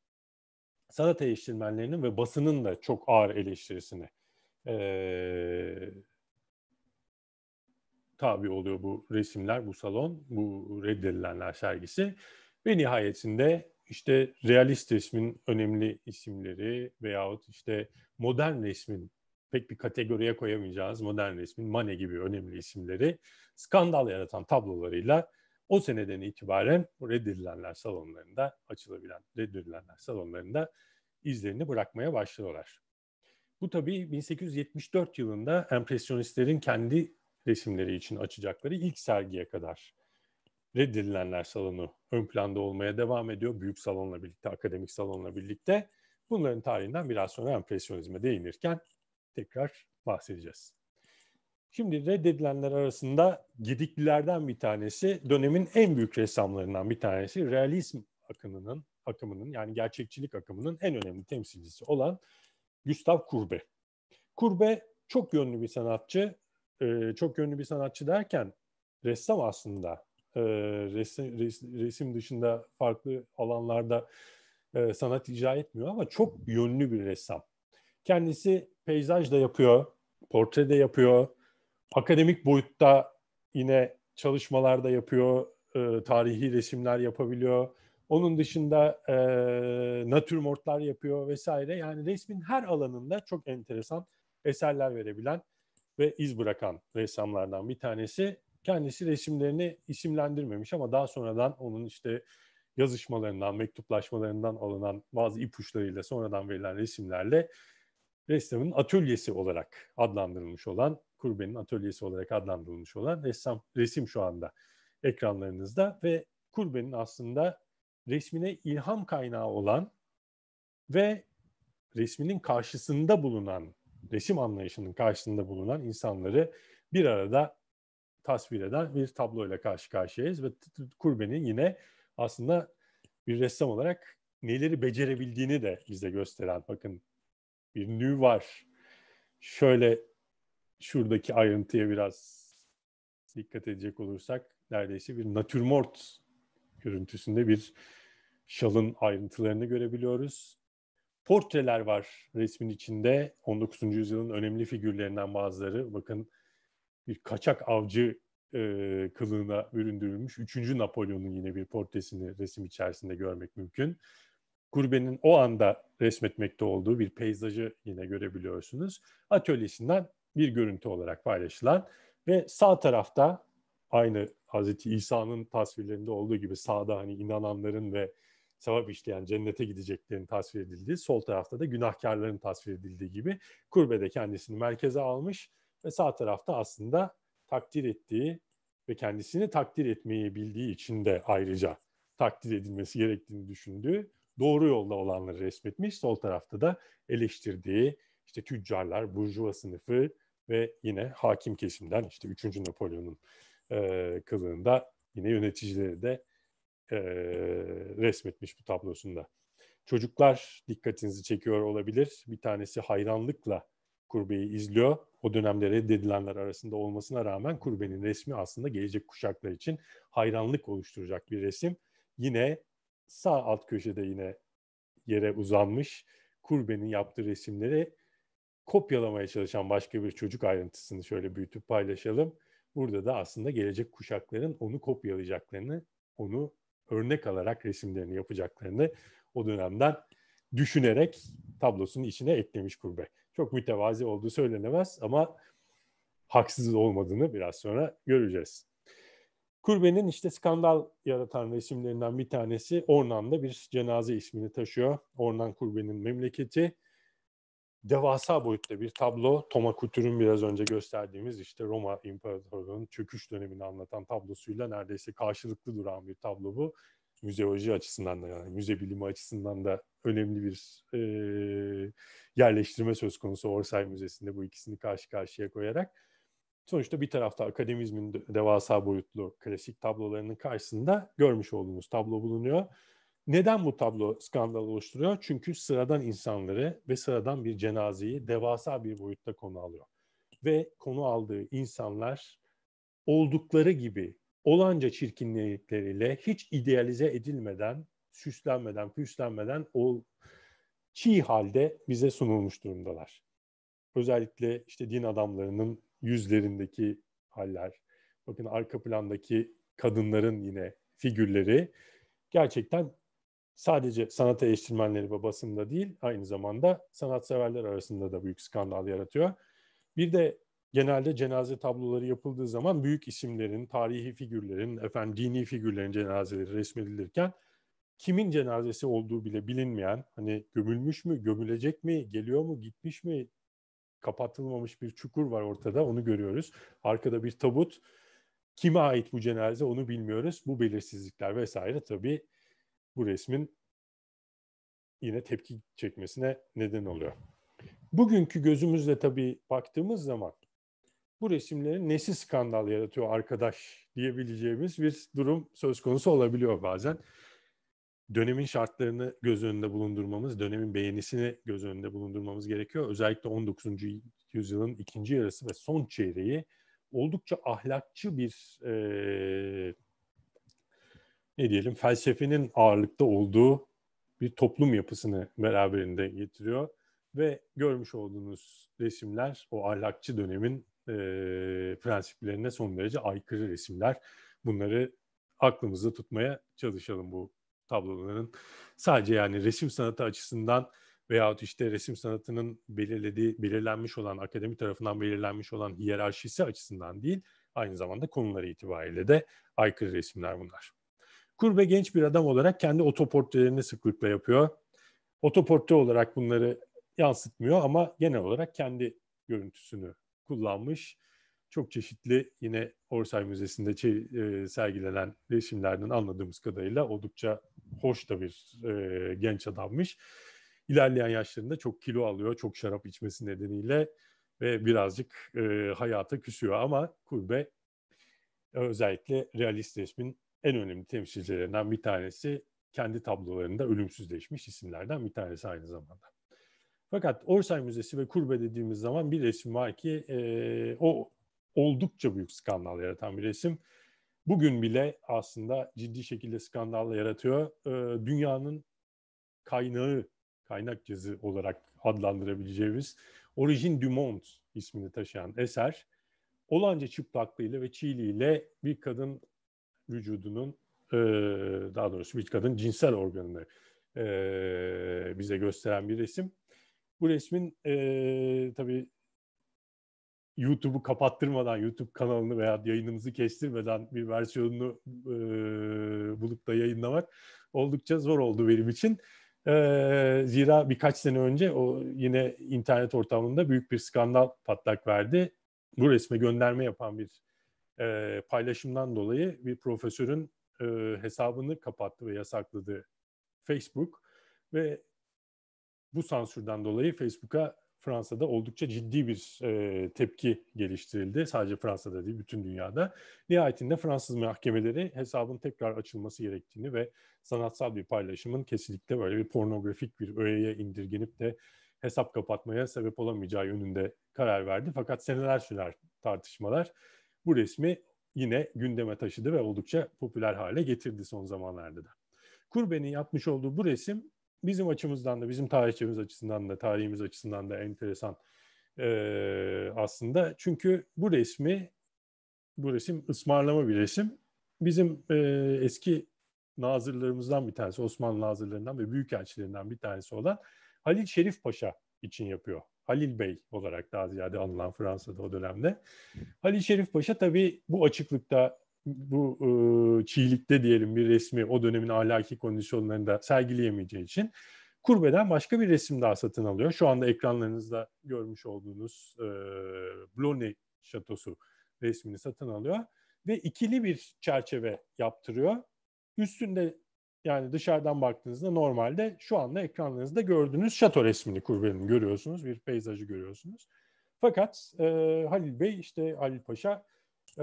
Speaker 1: sanat eleştirmenlerinin ve basının da çok ağır eleştirisine e, tabi oluyor bu resimler, bu salon, bu reddedilenler sergisi. Ve nihayetinde işte realist resmin önemli isimleri veyahut işte modern resmin pek bir kategoriye koyamayacağınız modern resmin Mane gibi önemli isimleri skandal yaratan tablolarıyla o seneden itibaren reddedilenler salonlarında açılabilen reddedilenler salonlarında izlerini bırakmaya başlıyorlar. Bu tabii 1874 yılında empresyonistlerin kendi resimleri için açacakları ilk sergiye kadar reddedilenler salonu ön planda olmaya devam ediyor. Büyük salonla birlikte, akademik salonla birlikte. Bunların tarihinden biraz sonra empresyonizme değinirken tekrar bahsedeceğiz. Şimdi reddedilenler arasında gediklilerden bir tanesi, dönemin en büyük ressamlarından bir tanesi, realizm akımının, akımının yani gerçekçilik akımının en önemli temsilcisi olan Gustav Kurbe. Kurbe çok yönlü bir sanatçı. Ee, çok yönlü bir sanatçı derken ressam aslında. Ee, resim, resim, resim dışında farklı alanlarda e, sanat icra etmiyor ama çok yönlü bir ressam. Kendisi peyzaj da yapıyor, portre de yapıyor, akademik boyutta yine çalışmalarda yapıyor, e, tarihi resimler yapabiliyor. Onun dışında e, natürmortlar yapıyor vesaire. Yani resmin her alanında çok enteresan eserler verebilen ve iz bırakan ressamlardan bir tanesi. Kendisi resimlerini isimlendirmemiş ama daha sonradan onun işte yazışmalarından, mektuplaşmalarından alınan bazı ipuçlarıyla sonradan verilen resimlerle ressamın atölyesi olarak adlandırılmış olan, Kurbe'nin atölyesi olarak adlandırılmış olan ressam, resim şu anda ekranlarınızda ve Kurbe'nin aslında resmine ilham kaynağı olan ve resminin karşısında bulunan, resim anlayışının karşısında bulunan insanları bir arada tasvir eden bir tabloyla karşı karşıyayız ve Kurbe'nin yine aslında bir ressam olarak neleri becerebildiğini de bize gösteren bakın bir ünlüğü var. Şöyle şuradaki ayrıntıya biraz dikkat edecek olursak neredeyse bir natürmort görüntüsünde bir şalın ayrıntılarını görebiliyoruz. Portreler var resmin içinde. 19. yüzyılın önemli figürlerinden bazıları. Bakın bir kaçak avcı e, kılığına büründürülmüş 3. Napolyon'un yine bir portresini resim içerisinde görmek mümkün gurbenin o anda resmetmekte olduğu bir peyzajı yine görebiliyorsunuz. Atölyesinden bir görüntü olarak paylaşılan ve sağ tarafta aynı Hazreti İsa'nın tasvirlerinde olduğu gibi sağda hani inananların ve sevap işleyen cennete gideceklerin tasvir edildiği, sol tarafta da günahkarların tasvir edildiği gibi kurbede kendisini merkeze almış ve sağ tarafta aslında takdir ettiği ve kendisini takdir etmeyi bildiği için de ayrıca takdir edilmesi gerektiğini düşündüğü doğru yolda olanları resmetmiş. Sol tarafta da eleştirdiği işte tüccarlar, burjuva sınıfı ve yine hakim kesimden işte 3. Napolyon'un e, kılığında yine yöneticileri de e, resmetmiş bu tablosunda. Çocuklar dikkatinizi çekiyor olabilir. Bir tanesi hayranlıkla kurbeyi izliyor. O dönemde reddedilenler arasında olmasına rağmen kurbenin resmi aslında gelecek kuşaklar için hayranlık oluşturacak bir resim. Yine sağ alt köşede yine yere uzanmış Kurbe'nin yaptığı resimleri kopyalamaya çalışan başka bir çocuk ayrıntısını şöyle büyütüp paylaşalım. Burada da aslında gelecek kuşakların onu kopyalayacaklarını, onu örnek alarak resimlerini yapacaklarını o dönemden düşünerek tablosunun içine eklemiş Kurbe. Çok mütevazi olduğu söylenemez ama haksız olmadığını biraz sonra göreceğiz. Kulübenin işte skandal yaratan resimlerinden bir tanesi Ornan'da bir cenaze ismini taşıyor. Ornan Kulübenin memleketi. Devasa boyutta bir tablo. Toma Kultür'ün biraz önce gösterdiğimiz işte Roma İmparatorluğu'nun çöküş dönemini anlatan tablosuyla neredeyse karşılıklı duran bir tablo bu. Müzeoloji açısından da yani müze bilimi açısından da önemli bir e, yerleştirme söz konusu Orsay Müzesi'nde bu ikisini karşı karşıya koyarak. Sonuçta bir tarafta akademizmin devasa boyutlu klasik tablolarının karşısında görmüş olduğumuz tablo bulunuyor. Neden bu tablo skandal oluşturuyor? Çünkü sıradan insanları ve sıradan bir cenazeyi devasa bir boyutta konu alıyor. Ve konu aldığı insanlar oldukları gibi olanca çirkinlikleriyle hiç idealize edilmeden, süslenmeden, püslenmeden o çiğ halde bize sunulmuş durumdalar. Özellikle işte din adamlarının yüzlerindeki haller, bakın arka plandaki kadınların yine figürleri gerçekten sadece sanat eleştirmenleri babasında değil aynı zamanda sanatseverler arasında da büyük skandal yaratıyor. Bir de genelde cenaze tabloları yapıldığı zaman büyük isimlerin, tarihi figürlerin, efendim dini figürlerin cenazeleri resmedilirken kimin cenazesi olduğu bile bilinmeyen, hani gömülmüş mü, gömülecek mi, geliyor mu, gitmiş mi, kapatılmamış bir çukur var ortada onu görüyoruz. Arkada bir tabut. Kime ait bu cenaze onu bilmiyoruz. Bu belirsizlikler vesaire tabii bu resmin yine tepki çekmesine neden oluyor. Bugünkü gözümüzle tabii baktığımız zaman bu resimlerin nesi skandal yaratıyor arkadaş diyebileceğimiz bir durum söz konusu olabiliyor bazen dönemin şartlarını göz önünde bulundurmamız, dönemin beğenisini göz önünde bulundurmamız gerekiyor. Özellikle 19. yüzyılın ikinci yarısı ve son çeyreği oldukça ahlakçı bir e, ne diyelim felsefenin ağırlıkta olduğu bir toplum yapısını beraberinde getiriyor ve görmüş olduğunuz resimler o ahlakçı dönemin e, prensiplerine son derece aykırı resimler. Bunları aklımızda tutmaya çalışalım bu tabloların sadece yani resim sanatı açısından veyahut işte resim sanatının belirlediği, belirlenmiş olan, akademi tarafından belirlenmiş olan hiyerarşisi açısından değil, aynı zamanda konuları itibariyle de aykırı resimler bunlar. Kurbe genç bir adam olarak kendi otoportrelerini sıklıkla yapıyor. Otoportre olarak bunları yansıtmıyor ama genel olarak kendi görüntüsünü kullanmış. Çok çeşitli yine Orsay Müzesi'nde e, sergilenen resimlerden anladığımız kadarıyla oldukça hoş da bir e, genç adammış. İlerleyen yaşlarında çok kilo alıyor, çok şarap içmesi nedeniyle ve birazcık e, hayata küsüyor ama Kulbe e, özellikle realist resmin en önemli temsilcilerinden bir tanesi kendi tablolarında ölümsüzleşmiş isimlerden bir tanesi aynı zamanda. Fakat Orsay Müzesi ve Kurbe dediğimiz zaman bir resim var ki e, o oldukça büyük skandal yaratan bir resim bugün bile aslında ciddi şekilde skandal yaratıyor. E, dünyanın kaynağı, kaynak cızı olarak adlandırabileceğimiz Origin du Monde ismini taşıyan eser olanca çıplaklığıyla ve çiğliğiyle bir kadın vücudunun e, daha doğrusu bir kadın cinsel organını e, bize gösteren bir resim. Bu resmin e, tabii YouTube'u kapattırmadan, YouTube kanalını veya yayınımızı kestirmeden bir versiyonunu e, bulup da yayınlamak oldukça zor oldu benim için. E, zira birkaç sene önce o yine internet ortamında büyük bir skandal patlak verdi. Bu resme gönderme yapan bir e, paylaşımdan dolayı bir profesörün e, hesabını kapattı ve yasakladı Facebook ve bu sansürden dolayı Facebook'a Fransa'da oldukça ciddi bir e, tepki geliştirildi. Sadece Fransa'da değil, bütün dünyada. Nihayetinde Fransız mahkemeleri hesabın tekrar açılması gerektiğini ve sanatsal bir paylaşımın kesinlikle böyle bir pornografik bir öğeye indirgenip de hesap kapatmaya sebep olamayacağı yönünde karar verdi. Fakat seneler sürer tartışmalar bu resmi yine gündeme taşıdı ve oldukça popüler hale getirdi son zamanlarda da. Kurbe'nin yapmış olduğu bu resim bizim açımızdan da bizim tarihçimiz açısından da tarihimiz açısından da enteresan ee, aslında. Çünkü bu resmi bu resim ısmarlama bir resim. Bizim e, eski nazırlarımızdan bir tanesi, Osmanlı nazırlarından ve büyükelçilerinden bir tanesi olan Halil Şerif Paşa için yapıyor. Halil Bey olarak daha ziyade anılan Fransa'da o dönemde. Halil Şerif Paşa tabii bu açıklıkta bu e, çiğlikte diyelim bir resmi o dönemin ahlaki kondisyonlarında sergileyemeyeceği için kurbeden başka bir resim daha satın alıyor. Şu anda ekranlarınızda görmüş olduğunuz e, Bloney Şatosu resmini satın alıyor ve ikili bir çerçeve yaptırıyor. Üstünde yani dışarıdan baktığınızda normalde şu anda ekranlarınızda gördüğünüz şato resmini kurbenin görüyorsunuz. Bir peyzajı görüyorsunuz. Fakat e, Halil Bey işte Halil Paşa e,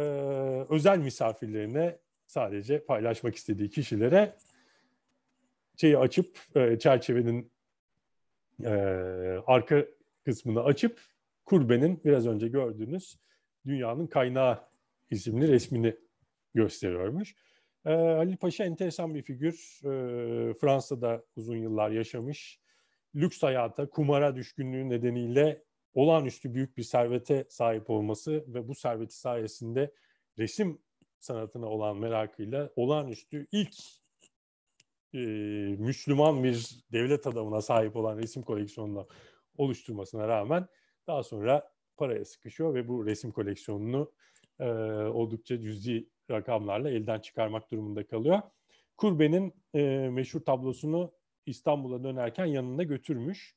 Speaker 1: özel misafirlerine sadece paylaşmak istediği kişilere şeyi açıp e, çerçevenin e, arka kısmını açıp kurbenin biraz önce gördüğünüz dünyanın kaynağı isimli resmini gösteriyormuş. E, ee, Halil Paşa enteresan bir figür. E, Fransa'da uzun yıllar yaşamış. Lüks hayata, kumara düşkünlüğü nedeniyle olağanüstü büyük bir servete sahip olması ve bu serveti sayesinde resim sanatına olan merakıyla olağanüstü ilk e, Müslüman bir devlet adamına sahip olan resim koleksiyonunu oluşturmasına rağmen daha sonra paraya sıkışıyor ve bu resim koleksiyonunu e, oldukça cüzi rakamlarla elden çıkarmak durumunda kalıyor. Kurbe'nin e, meşhur tablosunu İstanbul'a dönerken yanında götürmüş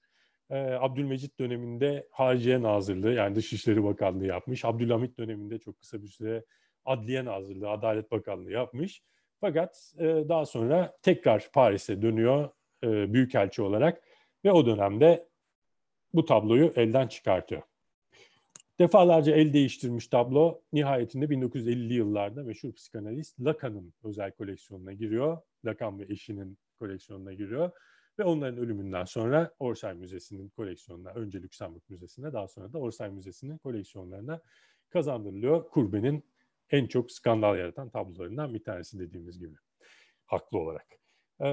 Speaker 1: e, Abdülmecit döneminde Hariciye Nazırlığı yani Dışişleri Bakanlığı yapmış. Abdülhamit döneminde çok kısa bir süre Adliye Nazırlığı, Adalet Bakanlığı yapmış. Fakat e, daha sonra tekrar Paris'e dönüyor e, büyükelçi olarak ve o dönemde bu tabloyu elden çıkartıyor. Defalarca el değiştirmiş tablo nihayetinde 1950'li yıllarda meşhur psikanalist Lacan'ın özel koleksiyonuna giriyor. Lacan ve eşinin koleksiyonuna giriyor ve onların ölümünden sonra Orsay Müzesi'nin koleksiyonuna, önce Lüksemburg Müzesi'ne daha sonra da Orsay Müzesi'nin koleksiyonlarına kazandırılıyor. Kurbe'nin en çok skandal yaratan tablolarından bir tanesi dediğimiz gibi. Haklı olarak. Ee,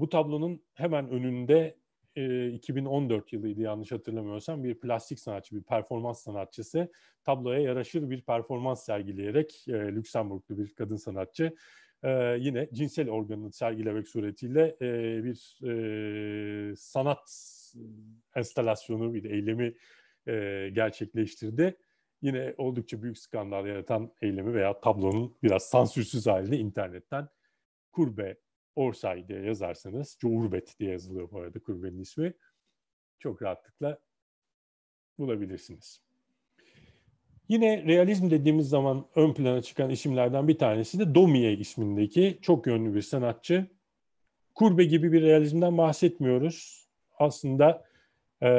Speaker 1: bu tablonun hemen önünde e, 2014 yılıydı yanlış hatırlamıyorsam bir plastik sanatçı, bir performans sanatçısı tabloya yaraşır bir performans sergileyerek e, Lüksemburglu bir kadın sanatçı e, yine cinsel organını sergilemek suretiyle e, bir e, sanat enstalasyonu bir eylemi e, gerçekleştirdi. Yine oldukça büyük skandal yaratan eylemi veya tablonun biraz sansürsüz halini internetten Kurbe Orsay diye yazarsanız, Cuğurbet diye yazılıyor bu arada Kurbe'nin ismi, çok rahatlıkla bulabilirsiniz. Yine realizm dediğimiz zaman ön plana çıkan isimlerden bir tanesi de Domiye ismindeki çok yönlü bir sanatçı. Kurbe gibi bir realizmden bahsetmiyoruz. Aslında e,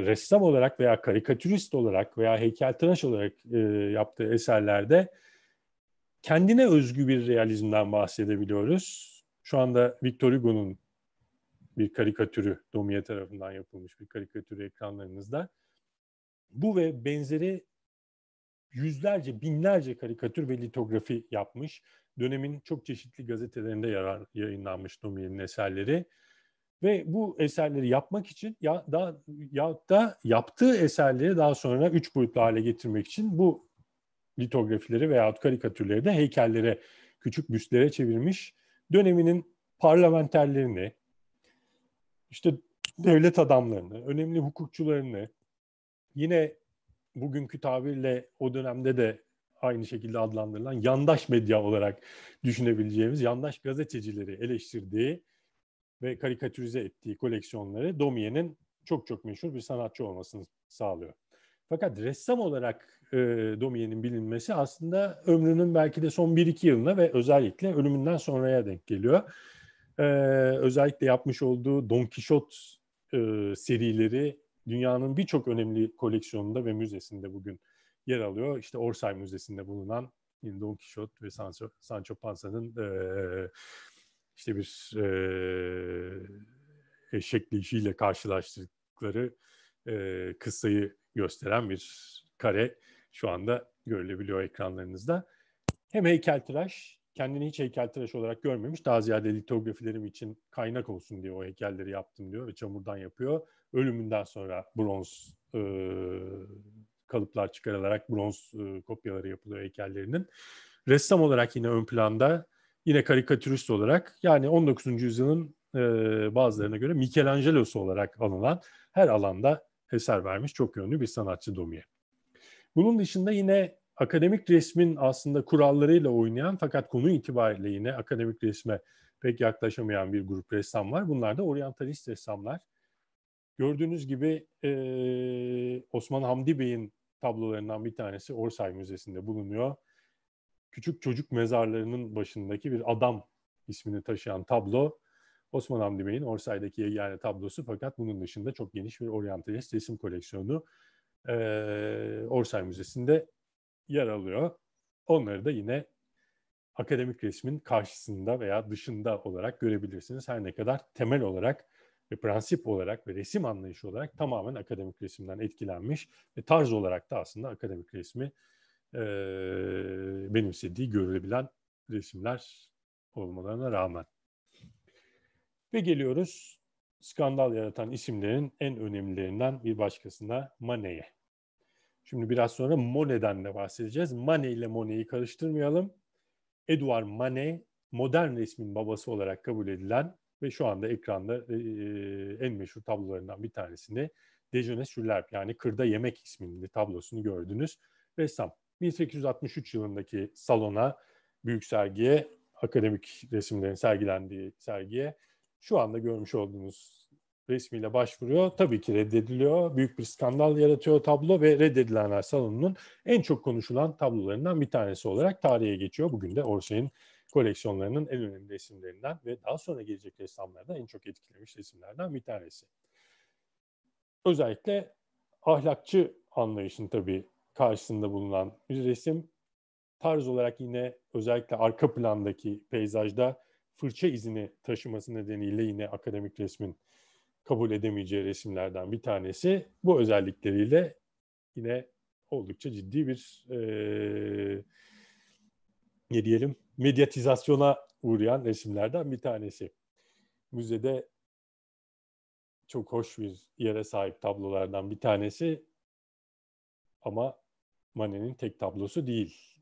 Speaker 1: ressam olarak veya karikatürist olarak veya heykeltıraş olarak e, yaptığı eserlerde kendine özgü bir realizmden bahsedebiliyoruz. Şu anda Victor Hugo'nun bir karikatürü, Domiye tarafından yapılmış bir karikatürü ekranlarınızda. Bu ve benzeri yüzlerce, binlerce karikatür ve litografi yapmış. Dönemin çok çeşitli gazetelerinde yarar, yayınlanmış Dumyer'in eserleri. Ve bu eserleri yapmak için ya da ya da yaptığı eserleri daha sonra üç boyutlu hale getirmek için bu litografileri veya karikatürleri de heykellere, küçük büstlere çevirmiş. Döneminin parlamenterlerini, işte devlet adamlarını, önemli hukukçularını, yine bugünkü tabirle o dönemde de aynı şekilde adlandırılan yandaş medya olarak düşünebileceğimiz yandaş gazetecileri eleştirdiği ve karikatürize ettiği koleksiyonları Domiye'nin çok çok meşhur bir sanatçı olmasını sağlıyor. Fakat ressam olarak e, Domiye'nin bilinmesi aslında ömrünün belki de son 1-2 yılına ve özellikle ölümünden sonraya denk geliyor. E, özellikle yapmış olduğu Don Quixote e, serileri dünyanın birçok önemli koleksiyonunda ve müzesinde bugün yer alıyor. İşte Orsay Müzesi'nde bulunan Don Quixote ve Sancho, Sancho Panza'nın e, işte bir e, eşek leşiyle karşılaştıkları e, kıssayı gösteren bir kare şu anda görülebiliyor ekranlarınızda. Hem heykeltıraş, kendini hiç heykeltıraş olarak görmemiş. Daha ziyade litografilerim için kaynak olsun diye o heykelleri yaptım diyor ve çamurdan yapıyor ölümünden sonra bronz e, kalıplar çıkarılarak bronz e, kopyaları yapılıyor heykellerinin. Ressam olarak yine ön planda, yine karikatürist olarak yani 19. yüzyılın e, bazılarına göre Michelangelo'su olarak alınan her alanda eser vermiş çok yönlü bir sanatçı Domiye. Bunun dışında yine akademik resmin aslında kurallarıyla oynayan fakat konu itibariyle yine akademik resme pek yaklaşamayan bir grup ressam var. Bunlar da oryantalist ressamlar. Gördüğünüz gibi e, Osman Hamdi Bey'in tablolarından bir tanesi Orsay Müzesi'nde bulunuyor. Küçük çocuk mezarlarının başındaki bir adam ismini taşıyan tablo Osman Hamdi Bey'in Orsay'daki yegane tablosu fakat bunun dışında çok geniş bir oryantalist resim koleksiyonu e, Orsay Müzesi'nde yer alıyor. Onları da yine akademik resmin karşısında veya dışında olarak görebilirsiniz. Her ne kadar temel olarak ve prensip olarak ve resim anlayışı olarak tamamen akademik resimden etkilenmiş ve tarz olarak da aslında akademik resmi e, benimsediği görülebilen resimler olmalarına rağmen. Ve geliyoruz skandal yaratan isimlerin en önemlilerinden bir başkasına Manet'e. Şimdi biraz sonra Monet'den de bahsedeceğiz. Manet ile Monet'i karıştırmayalım. Edouard Manet modern resmin babası olarak kabul edilen ve şu anda ekranda e, e, en meşhur tablolarından bir tanesini Dejeuner sur yani Kırda Yemek isminde tablosunu gördünüz. Ressam 1863 yılındaki salona, büyük sergiye, akademik resimlerin sergilendiği sergiye şu anda görmüş olduğunuz resmiyle başvuruyor. Tabii ki reddediliyor. Büyük bir skandal yaratıyor tablo ve Reddedilenler Salonu'nun en çok konuşulan tablolarından bir tanesi olarak tarihe geçiyor. Bugün de Orsay'ın koleksiyonlarının en önemli resimlerinden ve daha sonra gelecek ressamlardan en çok etkilemiş resimlerden bir tanesi. Özellikle ahlakçı anlayışın tabii karşısında bulunan bir resim. Tarz olarak yine özellikle arka plandaki peyzajda fırça izini taşıması nedeniyle yine akademik resmin kabul edemeyeceği resimlerden bir tanesi. Bu özellikleriyle yine oldukça ciddi bir e, ne diyelim medyatizasyona uğrayan resimlerden bir tanesi. Müzede çok hoş bir yere sahip tablolardan bir tanesi ama Manet'in tek tablosu değil.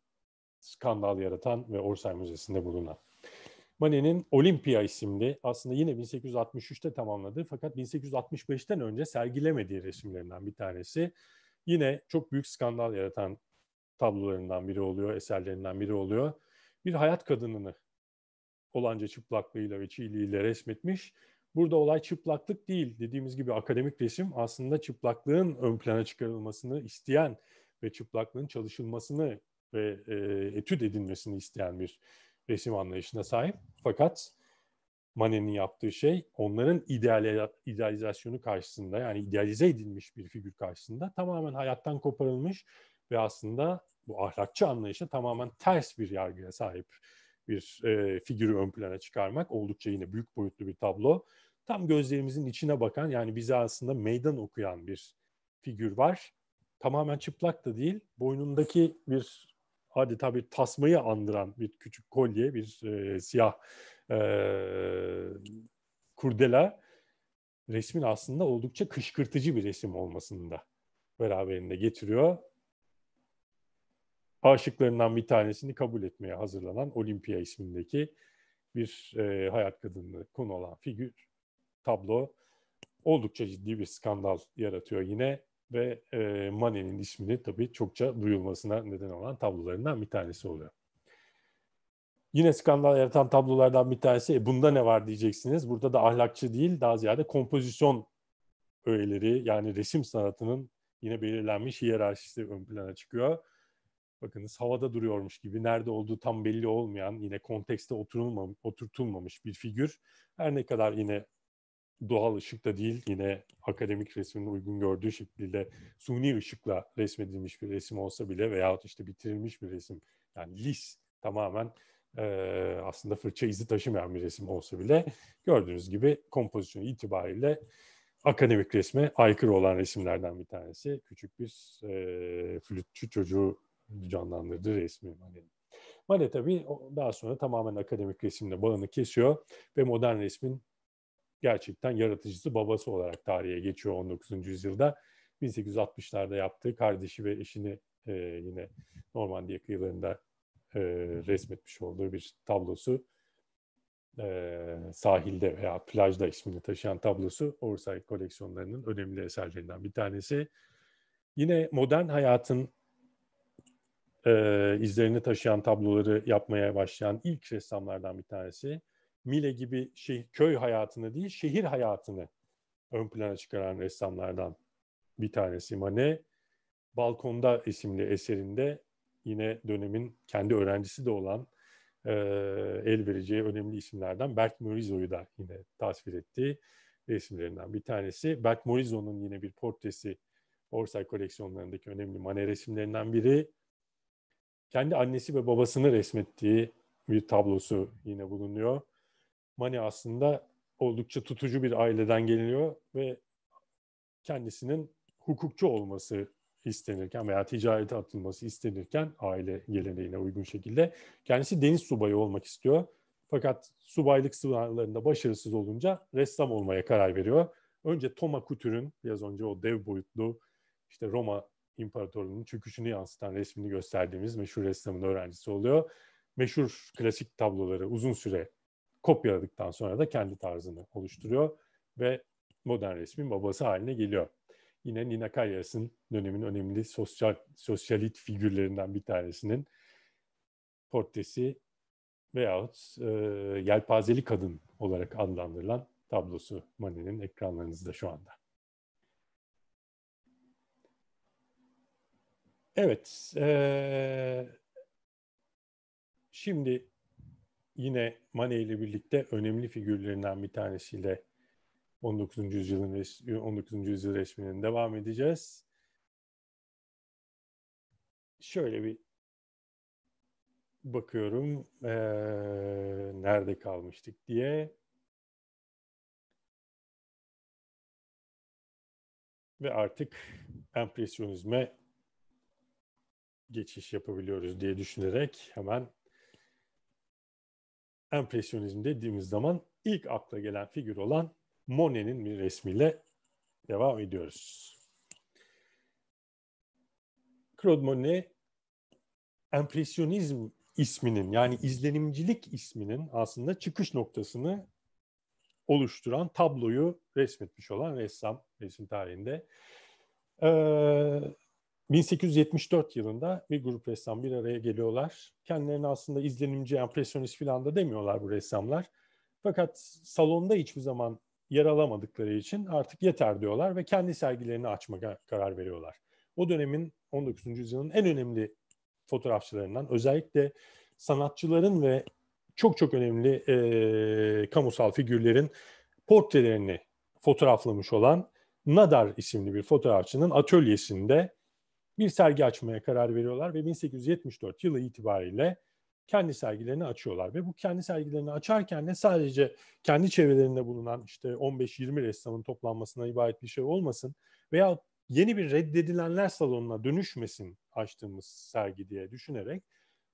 Speaker 1: Skandal yaratan ve Orsay Müzesi'nde bulunan. Manet'in Olimpia isimli aslında yine 1863'te tamamladığı fakat 1865'ten önce sergilemediği resimlerinden bir tanesi. Yine çok büyük skandal yaratan tablolarından biri oluyor, eserlerinden biri oluyor bir hayat kadınını olanca çıplaklığıyla ve çiğliğiyle resmetmiş. Burada olay çıplaklık değil. Dediğimiz gibi akademik resim aslında çıplaklığın ön plana çıkarılmasını isteyen ve çıplaklığın çalışılmasını ve e, etüt edilmesini isteyen bir resim anlayışına sahip. Fakat Manet'in yaptığı şey onların ideal, idealizasyonu karşısında yani idealize edilmiş bir figür karşısında tamamen hayattan koparılmış ve aslında bu ahlakçı anlayışa tamamen ters bir yargıya sahip bir e, figürü ön plana çıkarmak oldukça yine büyük boyutlu bir tablo. Tam gözlerimizin içine bakan yani bize aslında meydan okuyan bir figür var. Tamamen çıplak da değil, boynundaki bir adeta bir tasmayı andıran bir küçük kolye, bir e, siyah e, kurdela resmin aslında oldukça kışkırtıcı bir resim olmasını da beraberinde getiriyor aşıklarından bir tanesini kabul etmeye hazırlanan Olimpia ismindeki bir e, hayat kadını konu olan figür, tablo oldukça ciddi bir skandal yaratıyor yine ve e, Manet'in ismini tabii çokça duyulmasına neden olan tablolarından bir tanesi oluyor. Yine skandal yaratan tablolardan bir tanesi e, bunda ne var diyeceksiniz. Burada da ahlakçı değil daha ziyade kompozisyon öğeleri yani resim sanatının yine belirlenmiş hiyerarşisi ön plana çıkıyor bakınız havada duruyormuş gibi nerede olduğu tam belli olmayan yine kontekste oturulmamış, oturtulmamış bir figür. Her ne kadar yine doğal ışıkta değil yine akademik resmin uygun gördüğü şekilde suni ışıkla resmedilmiş bir resim olsa bile veyahut işte bitirilmiş bir resim yani lis tamamen e, aslında fırça izi taşımayan bir resim olsa bile gördüğünüz gibi kompozisyon itibariyle akademik resme aykırı olan resimlerden bir tanesi. Küçük bir e, flütçü çocuğu canlandırdı resmi Manet. Hani, Manet hani tabii daha sonra tamamen akademik resimle bağını kesiyor ve modern resmin gerçekten yaratıcısı babası olarak tarihe geçiyor 19. yüzyılda. 1860'larda yaptığı kardeşi ve eşini e, yine Normandiya kıyılarında e, resmetmiş olduğu bir tablosu e, sahilde veya plajda ismini taşıyan tablosu Oversight koleksiyonlarının önemli eserlerinden bir tanesi. Yine modern hayatın e, izlerini taşıyan tabloları yapmaya başlayan ilk ressamlardan bir tanesi. Mile gibi şey, köy hayatını değil, şehir hayatını ön plana çıkaran ressamlardan bir tanesi Manet. Balkonda isimli eserinde yine dönemin kendi öğrencisi de olan e, el vereceği önemli isimlerden Bert Morizo'yu da yine tasvir ettiği resimlerinden bir tanesi. Bert Morizo'nun yine bir portresi Orsay koleksiyonlarındaki önemli Manet resimlerinden biri kendi annesi ve babasını resmettiği bir tablosu yine bulunuyor. Mani aslında oldukça tutucu bir aileden geliniyor ve kendisinin hukukçu olması istenirken veya ticarete atılması istenirken aile geleneğine uygun şekilde kendisi deniz subayı olmak istiyor. Fakat subaylık sınavlarında başarısız olunca ressam olmaya karar veriyor. Önce Toma Kutür'ün biraz önce o dev boyutlu işte Roma imparatorluğunun çöküşünü yansıtan resmini gösterdiğimiz meşhur ressamın öğrencisi oluyor. Meşhur klasik tabloları uzun süre kopyaladıktan sonra da kendi tarzını oluşturuyor ve modern resmin babası haline geliyor. Yine Nina Kayas'ın dönemin önemli sosyal sosyalit figürlerinden bir tanesinin portresi veyahut e, yelpazeli kadın olarak adlandırılan tablosu Manet'in ekranlarınızda şu anda. Evet. Ee, şimdi yine Mane ile birlikte önemli figürlerinden bir tanesiyle 19. yüzyılın 19. yüzyıl resminin devam edeceğiz. Şöyle bir bakıyorum ee, nerede kalmıştık diye. Ve artık empresyonizme geçiş yapabiliyoruz diye düşünerek hemen empresyonizm dediğimiz zaman ilk akla gelen figür olan Monet'in bir resmiyle devam ediyoruz. Claude Monet empresyonizm isminin yani izlenimcilik isminin aslında çıkış noktasını oluşturan tabloyu resmetmiş olan ressam resim tarihinde. Ee, 1874 yılında bir grup ressam bir araya geliyorlar. Kendilerini aslında izlenimci, empresyonist falan da demiyorlar bu ressamlar. Fakat salonda hiçbir zaman yer alamadıkları için artık yeter diyorlar ve kendi sergilerini açmaya karar veriyorlar. O dönemin 19. yüzyılın en önemli fotoğrafçılarından özellikle sanatçıların ve çok çok önemli e, kamusal figürlerin portrelerini fotoğraflamış olan Nadar isimli bir fotoğrafçının atölyesinde bir sergi açmaya karar veriyorlar ve 1874 yılı itibariyle kendi sergilerini açıyorlar ve bu kendi sergilerini açarken de sadece kendi çevrelerinde bulunan işte 15-20 ressamın toplanmasına ibaret bir şey olmasın veya yeni bir reddedilenler salonuna dönüşmesin açtığımız sergi diye düşünerek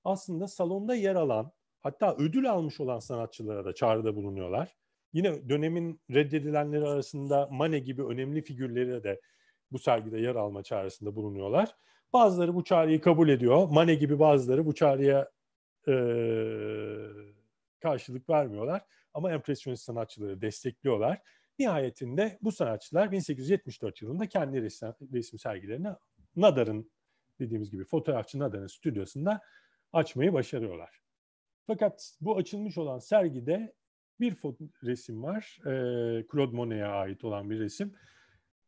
Speaker 1: aslında salonda yer alan hatta ödül almış olan sanatçılara da çağrıda bulunuyorlar. Yine dönemin reddedilenleri arasında Mane gibi önemli figürleri de bu sergide yer alma çaresinde bulunuyorlar. Bazıları bu çağrıyı kabul ediyor. Mane gibi bazıları bu çağrıya e, karşılık vermiyorlar. Ama empresyonist sanatçıları destekliyorlar. Nihayetinde bu sanatçılar 1874 yılında kendi resim, resim sergilerini Nadar'ın dediğimiz gibi fotoğrafçı Nadar'ın stüdyosunda açmayı başarıyorlar. Fakat bu açılmış olan sergide bir resim var. E, Claude Monet'e ait olan bir resim.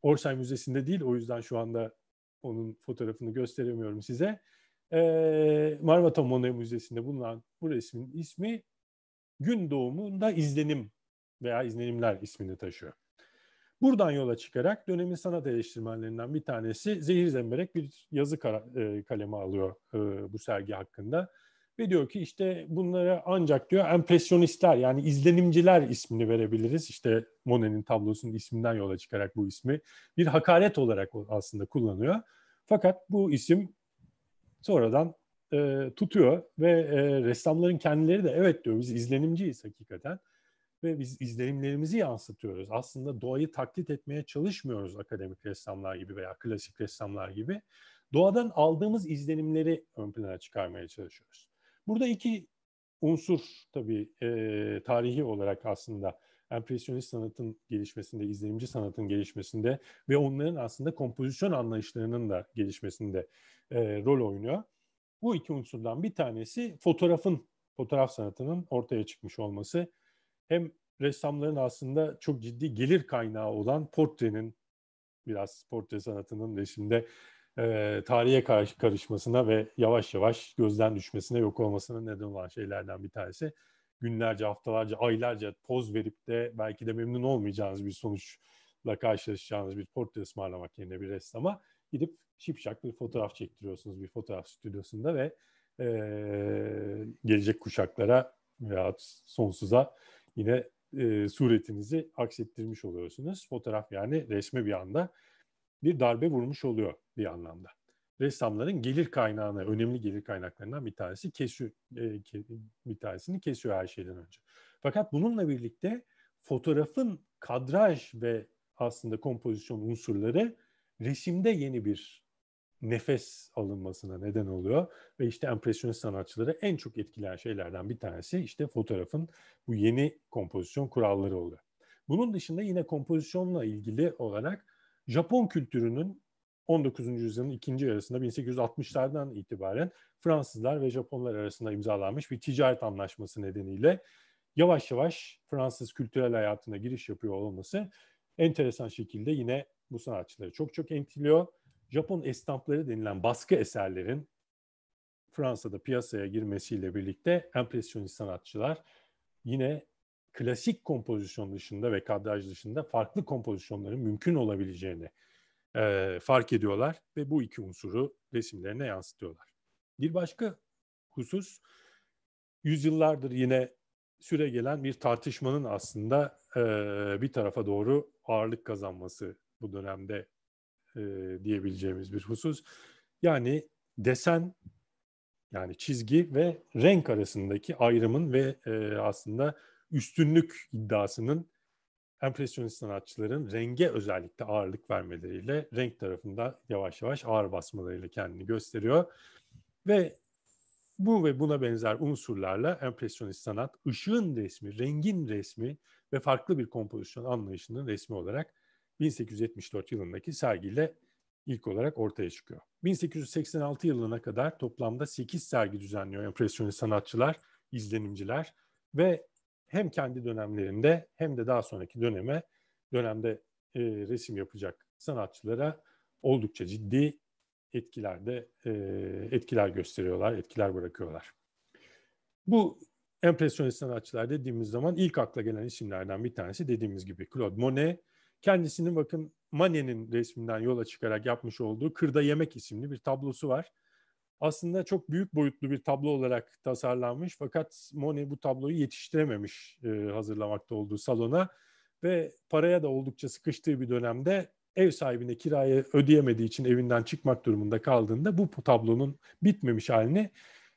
Speaker 1: Orsay Müzesi'nde değil o yüzden şu anda onun fotoğrafını gösteremiyorum size. Ee, Marmata Monet Müzesi'nde bulunan bu resmin ismi gün doğumunda izlenim veya izlenimler ismini taşıyor. Buradan yola çıkarak dönemin sanat eleştirmenlerinden bir tanesi Zehir Zemberek bir yazı e, kaleme alıyor e, bu sergi hakkında. Ve diyor ki işte bunlara ancak diyor empresyonistler yani izlenimciler ismini verebiliriz. İşte Monet'in tablosunun isminden yola çıkarak bu ismi bir hakaret olarak aslında kullanıyor. Fakat bu isim sonradan e, tutuyor ve e, ressamların kendileri de evet diyor biz izlenimciyiz hakikaten ve biz izlenimlerimizi yansıtıyoruz. Aslında doğayı taklit etmeye çalışmıyoruz akademik ressamlar gibi veya klasik ressamlar gibi. Doğadan aldığımız izlenimleri ön plana çıkarmaya çalışıyoruz. Burada iki unsur tabii e, tarihi olarak aslında empresyonist sanatın gelişmesinde, izlenimci sanatın gelişmesinde ve onların aslında kompozisyon anlayışlarının da gelişmesinde e, rol oynuyor. Bu iki unsurdan bir tanesi fotoğrafın, fotoğraf sanatının ortaya çıkmış olması. Hem ressamların aslında çok ciddi gelir kaynağı olan portrenin, biraz portre sanatının resimde e, tarihe karışmasına ve yavaş yavaş gözden düşmesine yok olmasına neden olan şeylerden bir tanesi. Günlerce, haftalarca, aylarca poz verip de belki de memnun olmayacağınız bir sonuçla karşılaşacağınız bir portre ısmarlamak yerine bir ressama gidip şipşak bir fotoğraf çektiriyorsunuz bir fotoğraf stüdyosunda ve e, gelecek kuşaklara veya sonsuza yine e, suretinizi aksettirmiş oluyorsunuz. Fotoğraf yani resme bir anda bir darbe vurmuş oluyor bir anlamda. Ressamların gelir kaynağına, önemli gelir kaynaklarından bir tanesi kesiyor e, bir tanesini kesiyor her şeyden önce. Fakat bununla birlikte fotoğrafın kadraj ve aslında kompozisyon unsurları resimde yeni bir nefes alınmasına neden oluyor ve işte empresyonist sanatçıları en çok etkileyen şeylerden bir tanesi işte fotoğrafın bu yeni kompozisyon kuralları oluyor. Bunun dışında yine kompozisyonla ilgili olarak Japon kültürünün 19. yüzyılın ikinci yarısında 1860'lardan itibaren Fransızlar ve Japonlar arasında imzalanmış bir ticaret anlaşması nedeniyle yavaş yavaş Fransız kültürel hayatına giriş yapıyor olması enteresan şekilde yine bu sanatçıları çok çok etkiliyor. Japon estampları denilen baskı eserlerin Fransa'da piyasaya girmesiyle birlikte empresyonist sanatçılar yine klasik kompozisyon dışında ve kadraj dışında farklı kompozisyonların mümkün olabileceğini e, fark ediyorlar ve bu iki unsuru resimlerine yansıtıyorlar. Bir başka husus yüzyıllardır yine süre gelen bir tartışmanın aslında e, bir tarafa doğru ağırlık kazanması bu dönemde e, diyebileceğimiz bir husus. Yani desen yani çizgi ve renk arasındaki ayrımın ve e, aslında üstünlük iddiasının empresyonist sanatçıların renge özellikle ağırlık vermeleriyle renk tarafında yavaş yavaş ağır basmalarıyla kendini gösteriyor. Ve bu ve buna benzer unsurlarla empresyonist sanat ışığın resmi, rengin resmi ve farklı bir kompozisyon anlayışının resmi olarak 1874 yılındaki sergiyle ilk olarak ortaya çıkıyor. 1886 yılına kadar toplamda 8 sergi düzenliyor empresyonist sanatçılar, izlenimciler ve hem kendi dönemlerinde hem de daha sonraki döneme dönemde e, resim yapacak sanatçılara oldukça ciddi etkilerde e, etkiler gösteriyorlar, etkiler bırakıyorlar. Bu empresyonist sanatçılar dediğimiz zaman ilk akla gelen isimlerden bir tanesi dediğimiz gibi Claude Monet. Kendisinin bakın Manet'in resminden yola çıkarak yapmış olduğu Kırda Yemek isimli bir tablosu var aslında çok büyük boyutlu bir tablo olarak tasarlanmış fakat Monet bu tabloyu yetiştirememiş e, hazırlamakta olduğu salona ve paraya da oldukça sıkıştığı bir dönemde ev sahibine kirayı ödeyemediği için evinden çıkmak durumunda kaldığında bu tablonun bitmemiş halini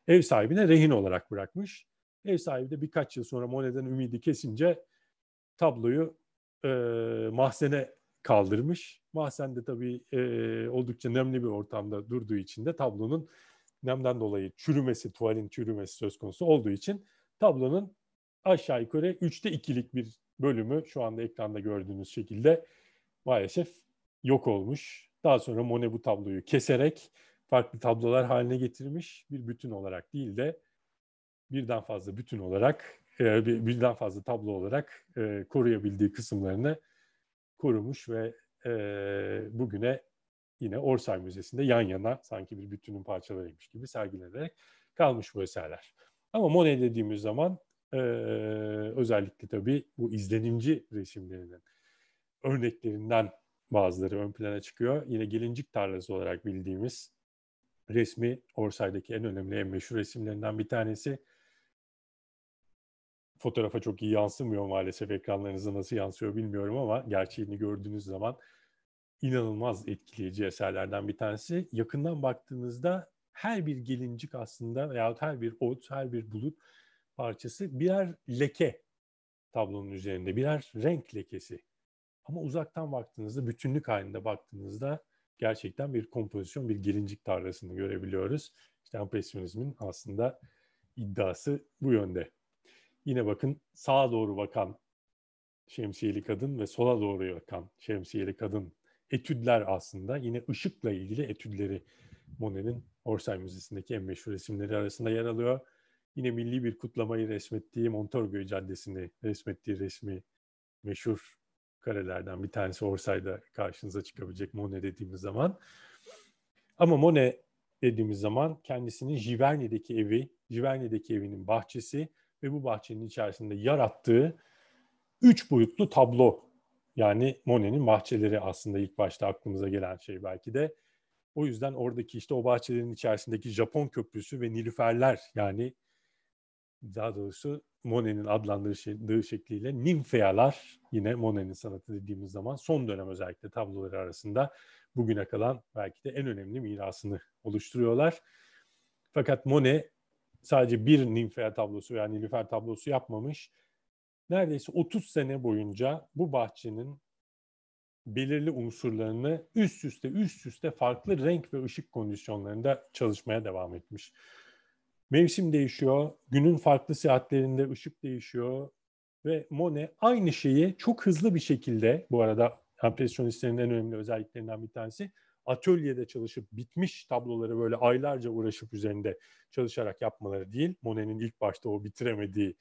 Speaker 1: ev sahibine rehin olarak bırakmış. Ev sahibi de birkaç yıl sonra Monet'den ümidi kesince tabloyu e, mahzene kaldırmış. Mahzende de tabii e, oldukça nemli bir ortamda durduğu için de tablonun nemden dolayı çürümesi, tuvalin çürümesi söz konusu olduğu için tablonun aşağı yukarı 3'te 2'lik bir bölümü şu anda ekranda gördüğünüz şekilde maalesef yok olmuş. Daha sonra Monet bu tabloyu keserek farklı tablolar haline getirmiş. Bir bütün olarak değil de birden fazla bütün olarak, e, birden fazla tablo olarak e, koruyabildiği kısımlarını korumuş ve e, bugüne yine Orsay Müzesi'nde yan yana sanki bir bütünün parçalarıymış gibi sergilenerek kalmış bu eserler. Ama Monet dediğimiz zaman e, özellikle tabii bu izlenimci resimlerinin örneklerinden bazıları ön plana çıkıyor. Yine gelincik tarlası olarak bildiğimiz resmi Orsay'daki en önemli, en meşhur resimlerinden bir tanesi. Fotoğrafa çok iyi yansımıyor maalesef ekranlarınıza nasıl yansıyor bilmiyorum ama gerçeğini gördüğünüz zaman inanılmaz etkileyici eserlerden bir tanesi. Yakından baktığınızda her bir gelincik aslında veya her bir ot, her bir bulut parçası birer leke tablonun üzerinde, birer renk lekesi. Ama uzaktan baktığınızda, bütünlük halinde baktığınızda gerçekten bir kompozisyon, bir gelincik tarlasını görebiliyoruz. İşte empresyonizmin aslında iddiası bu yönde. Yine bakın sağa doğru bakan şemsiyeli kadın ve sola doğru bakan şemsiyeli kadın etüdler aslında. Yine ışıkla ilgili etüdleri Monet'in Orsay Müzesi'ndeki en meşhur resimleri arasında yer alıyor. Yine milli bir kutlamayı resmettiği Montorgueil Caddesi'ni resmettiği resmi meşhur karelerden bir tanesi Orsay'da karşınıza çıkabilecek Monet dediğimiz zaman. Ama Monet dediğimiz zaman kendisinin Giverny'deki evi, Giverny'deki evinin bahçesi ve bu bahçenin içerisinde yarattığı üç boyutlu tablo yani Monet'in bahçeleri aslında ilk başta aklımıza gelen şey belki de. O yüzden oradaki işte o bahçelerin içerisindeki Japon köprüsü ve Nilüferler yani daha doğrusu Monet'in adlandırdığı şey, şekliyle nimfealar yine Monet'in sanatı dediğimiz zaman son dönem özellikle tabloları arasında bugüne kalan belki de en önemli mirasını oluşturuyorlar. Fakat Monet sadece bir nimfeya tablosu yani nilüfer tablosu yapmamış neredeyse 30 sene boyunca bu bahçenin belirli unsurlarını üst üste üst üste farklı renk ve ışık kondisyonlarında çalışmaya devam etmiş. Mevsim değişiyor, günün farklı saatlerinde ışık değişiyor ve Monet aynı şeyi çok hızlı bir şekilde bu arada empresyonistlerin en önemli özelliklerinden bir tanesi atölyede çalışıp bitmiş tabloları böyle aylarca uğraşıp üzerinde çalışarak yapmaları değil. Monet'in ilk başta o bitiremediği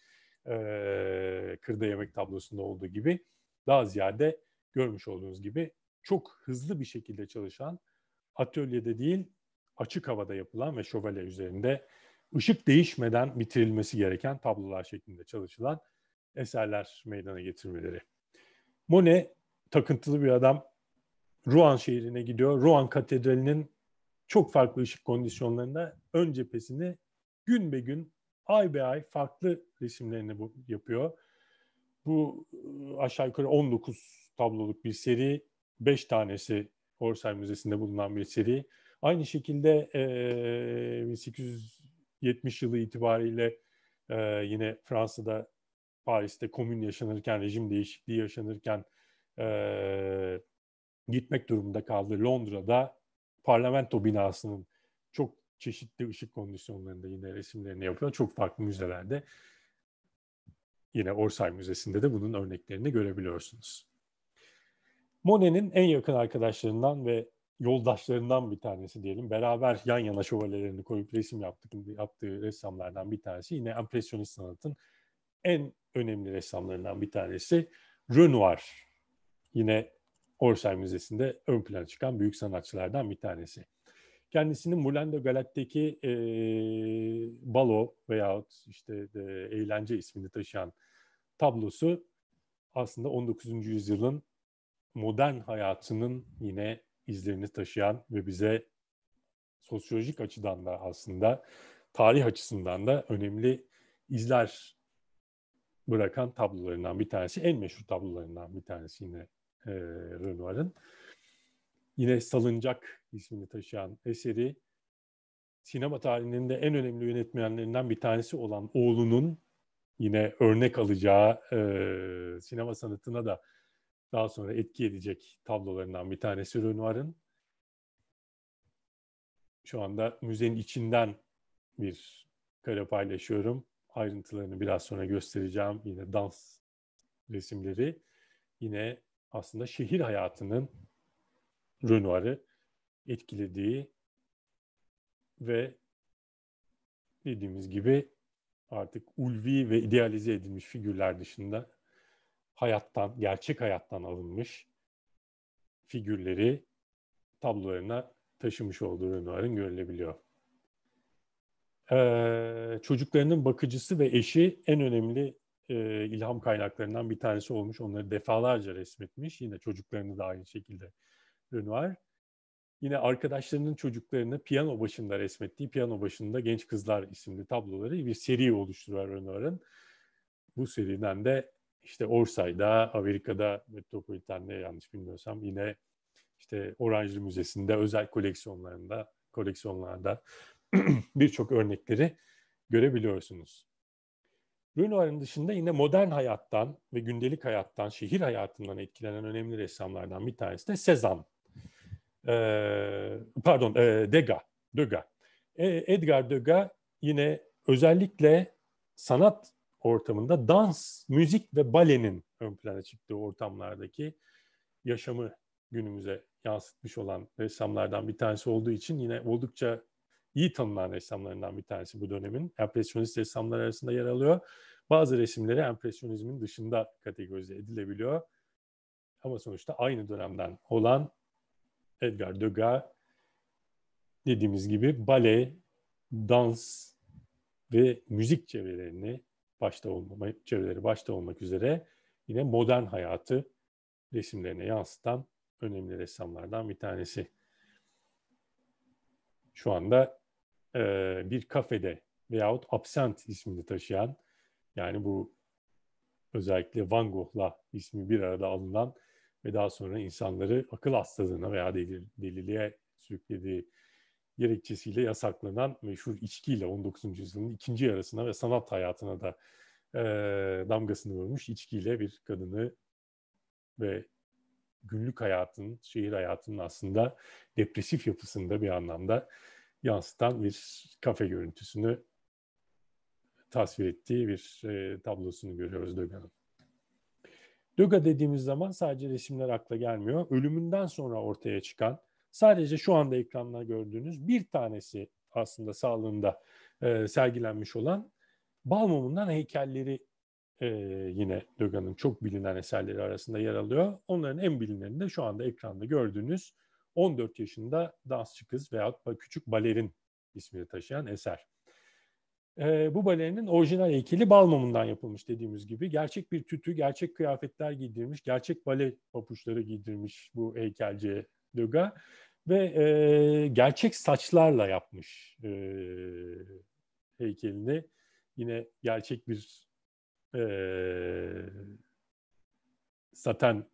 Speaker 1: e, kırda yemek tablosunda olduğu gibi daha ziyade görmüş olduğunuz gibi çok hızlı bir şekilde çalışan atölyede değil açık havada yapılan ve şövalye üzerinde ışık değişmeden bitirilmesi gereken tablolar şeklinde çalışılan eserler meydana getirmeleri. Monet takıntılı bir adam Rouen şehrine gidiyor. Rouen Katedrali'nin çok farklı ışık kondisyonlarında ön cephesini gün be gün ay be ay farklı resimlerini bu, yapıyor. Bu ıı, aşağı yukarı 19 tabloluk bir seri. 5 tanesi Orsay Müzesi'nde bulunan bir seri. Aynı şekilde e, 1870 yılı itibariyle e, yine Fransa'da Paris'te komün yaşanırken, rejim değişikliği yaşanırken e, gitmek durumunda kaldı. Londra'da parlamento binasının çeşitli ışık kondisyonlarında yine resimlerini yapıyor. Çok farklı müzelerde yine Orsay Müzesi'nde de bunun örneklerini görebiliyorsunuz. Monet'in en yakın arkadaşlarından ve yoldaşlarından bir tanesi diyelim. Beraber yan yana şövalyelerini koyup resim yaptık, yaptığı ressamlardan bir tanesi. Yine empresyonist sanatın en önemli ressamlarından bir tanesi Renoir. Yine Orsay Müzesi'nde ön plana çıkan büyük sanatçılardan bir tanesi kendisini Mulanda Galat'teki e, balo veyahut işte e, eğlence ismini taşıyan tablosu aslında 19. yüzyılın modern hayatının yine izlerini taşıyan ve bize sosyolojik açıdan da aslında tarih açısından da önemli izler bırakan tablolarından bir tanesi. En meşhur tablolarından bir tanesi yine e, Renoir'ın. Yine salıncak ismini taşıyan eseri sinema tarihinin de en önemli yönetmenlerinden bir tanesi olan oğlunun yine örnek alacağı e, sinema sanatına da daha sonra etki edecek tablolarından bir tanesi Renoir'ın. Şu anda müzenin içinden bir kare paylaşıyorum. Ayrıntılarını biraz sonra göstereceğim. Yine dans resimleri. Yine aslında şehir hayatının Renoir'ı etkilediği ve dediğimiz gibi artık ulvi ve idealize edilmiş figürler dışında hayattan, gerçek hayattan alınmış figürleri tablolarına taşımış olduğu Renoir'ın görülebiliyor. Ee, çocuklarının bakıcısı ve eşi en önemli e, ilham kaynaklarından bir tanesi olmuş. Onları defalarca resmetmiş. Yine çocuklarını da aynı şekilde Renoir. Yine arkadaşlarının çocuklarını piyano başında resmettiği Piyano Başında Genç Kızlar isimli tabloları bir seri oluşturuyor Renoir'ın. Bu seriden de işte Orsay'da, Amerika'da Metropolitan'de yanlış bilmiyorsam yine işte Orange Müzesi'nde özel koleksiyonlarında koleksiyonlarda birçok örnekleri görebiliyorsunuz. Renoir'ın dışında yine modern hayattan ve gündelik hayattan, şehir hayatından etkilenen önemli ressamlardan bir tanesi de Sezan pardon Degas, Degas. E, Edgar Degas yine özellikle sanat ortamında dans, müzik ve balenin ön plana çıktığı ortamlardaki yaşamı günümüze yansıtmış olan ressamlardan bir tanesi olduğu için yine oldukça iyi tanınan ressamlarından bir tanesi bu dönemin. Empresyonist ressamlar arasında yer alıyor. Bazı resimleri empresyonizmin dışında kategorize edilebiliyor. Ama sonuçta aynı dönemden olan Edgar Degas dediğimiz gibi bale, dans ve müzik çevrelerini başta olmama, çevreleri başta olmak üzere yine modern hayatı resimlerine yansıtan önemli ressamlardan bir tanesi. Şu anda e, bir kafede veyahut Absent ismini taşıyan yani bu özellikle Van Gogh'la ismi bir arada alınan ve daha sonra insanları akıl hastalığına veya delil, deliliğe sürüklediği gerekçesiyle yasaklanan meşhur içkiyle 19. yüzyılın ikinci yarısına ve sanat hayatına da e, damgasını vurmuş içkiyle bir kadını ve günlük hayatın, şehir hayatının aslında depresif yapısında bir anlamda yansıtan bir kafe görüntüsünü tasvir ettiği bir e, tablosunu görüyoruz Dögan'ın. Döga dediğimiz zaman sadece resimler akla gelmiyor. Ölümünden sonra ortaya çıkan sadece şu anda ekranda gördüğünüz bir tanesi aslında sağlığında e, sergilenmiş olan balmumundan heykelleri e, yine Döga'nın çok bilinen eserleri arasında yer alıyor. Onların en bilineni de şu anda ekranda gördüğünüz 14 yaşında dansçı kız veya küçük balerin ismini taşıyan eser. E, bu balerinin orijinal heykeli bal mumundan yapılmış dediğimiz gibi. Gerçek bir tütü, gerçek kıyafetler giydirmiş, gerçek bale papuçları giydirmiş bu heykelci Döga. Ve e, gerçek saçlarla yapmış e, heykelini. Yine gerçek bir e, saten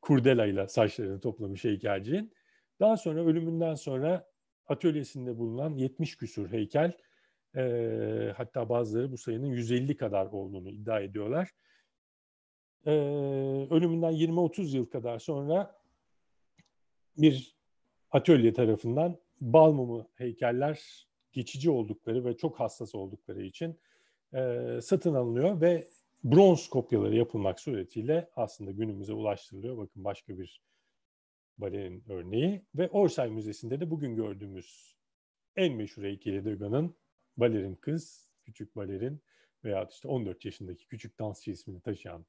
Speaker 1: kurdelayla saçlarını toplamış heykelciğin. Daha sonra ölümünden sonra atölyesinde bulunan 70 küsur heykel e, hatta bazıları bu sayının 150 kadar olduğunu iddia ediyorlar. E, ölümünden 20-30 yıl kadar sonra bir atölye tarafından balmumu heykeller geçici oldukları ve çok hassas oldukları için e, satın alınıyor ve bronz kopyaları yapılmak suretiyle aslında günümüze ulaştırılıyor. Bakın başka bir balerin örneği ve Orsay Müzesi'nde de bugün gördüğümüz en meşhur heykeli Degas'ın balerin kız, küçük balerin veya işte 14 yaşındaki küçük dansçı ismini taşıyan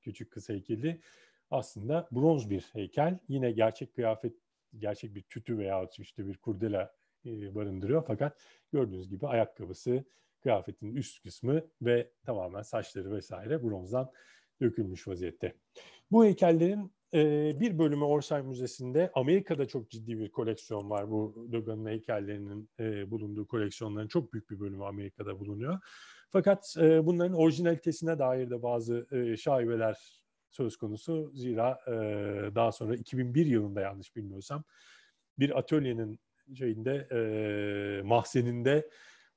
Speaker 1: küçük kız heykeli aslında bronz bir heykel. Yine gerçek kıyafet, gerçek bir tütü veya işte bir kurdela e, barındırıyor. Fakat gördüğünüz gibi ayakkabısı, kıyafetin üst kısmı ve tamamen saçları vesaire bronzdan dökülmüş vaziyette. Bu heykellerin bir bölümü Orsay Müzesi'nde Amerika'da çok ciddi bir koleksiyon var. Bu Degane'ın heykellerinin bulunduğu koleksiyonların çok büyük bir bölümü Amerika'da bulunuyor. Fakat bunların orijinalitesine dair de bazı şaibeler söz konusu. Zira daha sonra 2001 yılında yanlış bilmiyorsam bir atölyenin şeyinde mahzeninde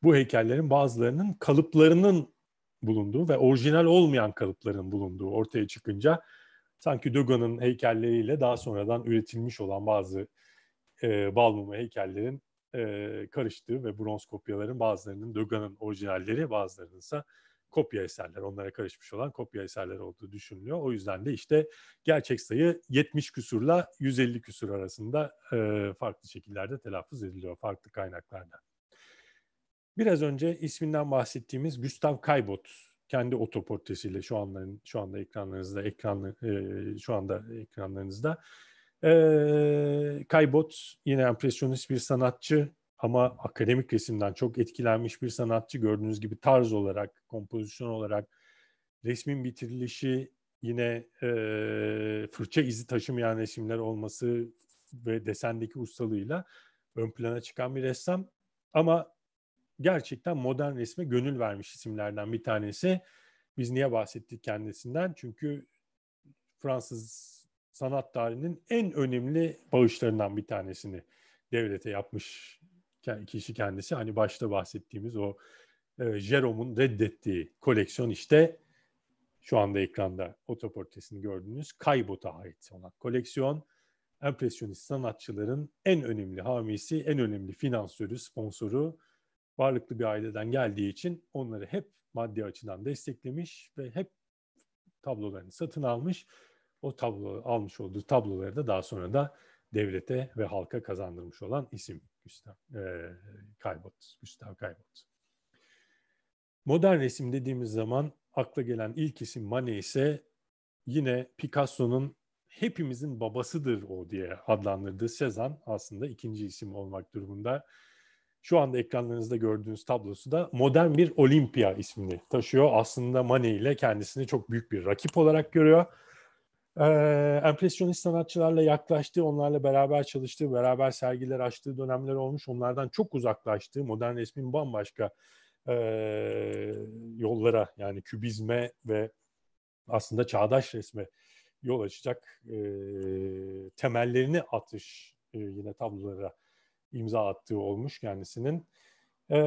Speaker 1: bu heykellerin bazılarının kalıplarının bulunduğu ve orijinal olmayan kalıpların bulunduğu ortaya çıkınca sanki Doga'nın heykelleriyle daha sonradan üretilmiş olan bazı e, Balmumu heykellerin e, karıştığı ve bronz kopyaların bazılarının Doga'nın orijinalleri bazılarının ise kopya eserler, onlara karışmış olan kopya eserler olduğu düşünülüyor. O yüzden de işte gerçek sayı 70 küsurla 150 küsur arasında e, farklı şekillerde telaffuz ediliyor farklı kaynaklarda. Biraz önce isminden bahsettiğimiz Gustav Kaybot kendi otoportresiyle şu anların şu anda ekranlarınızda ekranlı e, şu anda ekranlarınızda. E, Kaybot yine empresyonist bir sanatçı ama akademik resimden çok etkilenmiş bir sanatçı. Gördüğünüz gibi tarz olarak, kompozisyon olarak, resmin bitirilişi yine e, fırça izi taşımayan resimler olması ve desendeki ustalığıyla ön plana çıkan bir ressam. Ama gerçekten modern resme gönül vermiş isimlerden bir tanesi. Biz niye bahsettik kendisinden? Çünkü Fransız sanat tarihinin en önemli bağışlarından bir tanesini devlete yapmış kişi kendisi. Hani başta bahsettiğimiz o e, Jerome'un reddettiği koleksiyon işte şu anda ekranda otoportresini gördüğünüz Kaybot'a ait olan koleksiyon. Empresyonist sanatçıların en önemli hamisi, en önemli finansörü, sponsoru varlıklı bir aileden geldiği için onları hep maddi açıdan desteklemiş ve hep tablolarını satın almış. O tablo almış olduğu tabloları da daha sonra da devlete ve halka kazandırmış olan isim Gustav e, Kaybot, Gustav Kaybot. Modern resim dediğimiz zaman akla gelen ilk isim Manet ise yine Picasso'nun hepimizin babasıdır o diye adlandırdığı Sezan aslında ikinci isim olmak durumunda şu anda ekranlarınızda gördüğünüz tablosu da modern bir Olimpia ismini taşıyor. Aslında Mane ile kendisini çok büyük bir rakip olarak görüyor. Ee, sanatçılarla yaklaştığı, onlarla beraber çalıştığı, beraber sergiler açtığı dönemler olmuş. Onlardan çok uzaklaştığı, modern resmin bambaşka e, yollara yani kübizme ve aslında çağdaş resme yol açacak e, temellerini atış e, yine tablolara imza attığı olmuş kendisinin. E,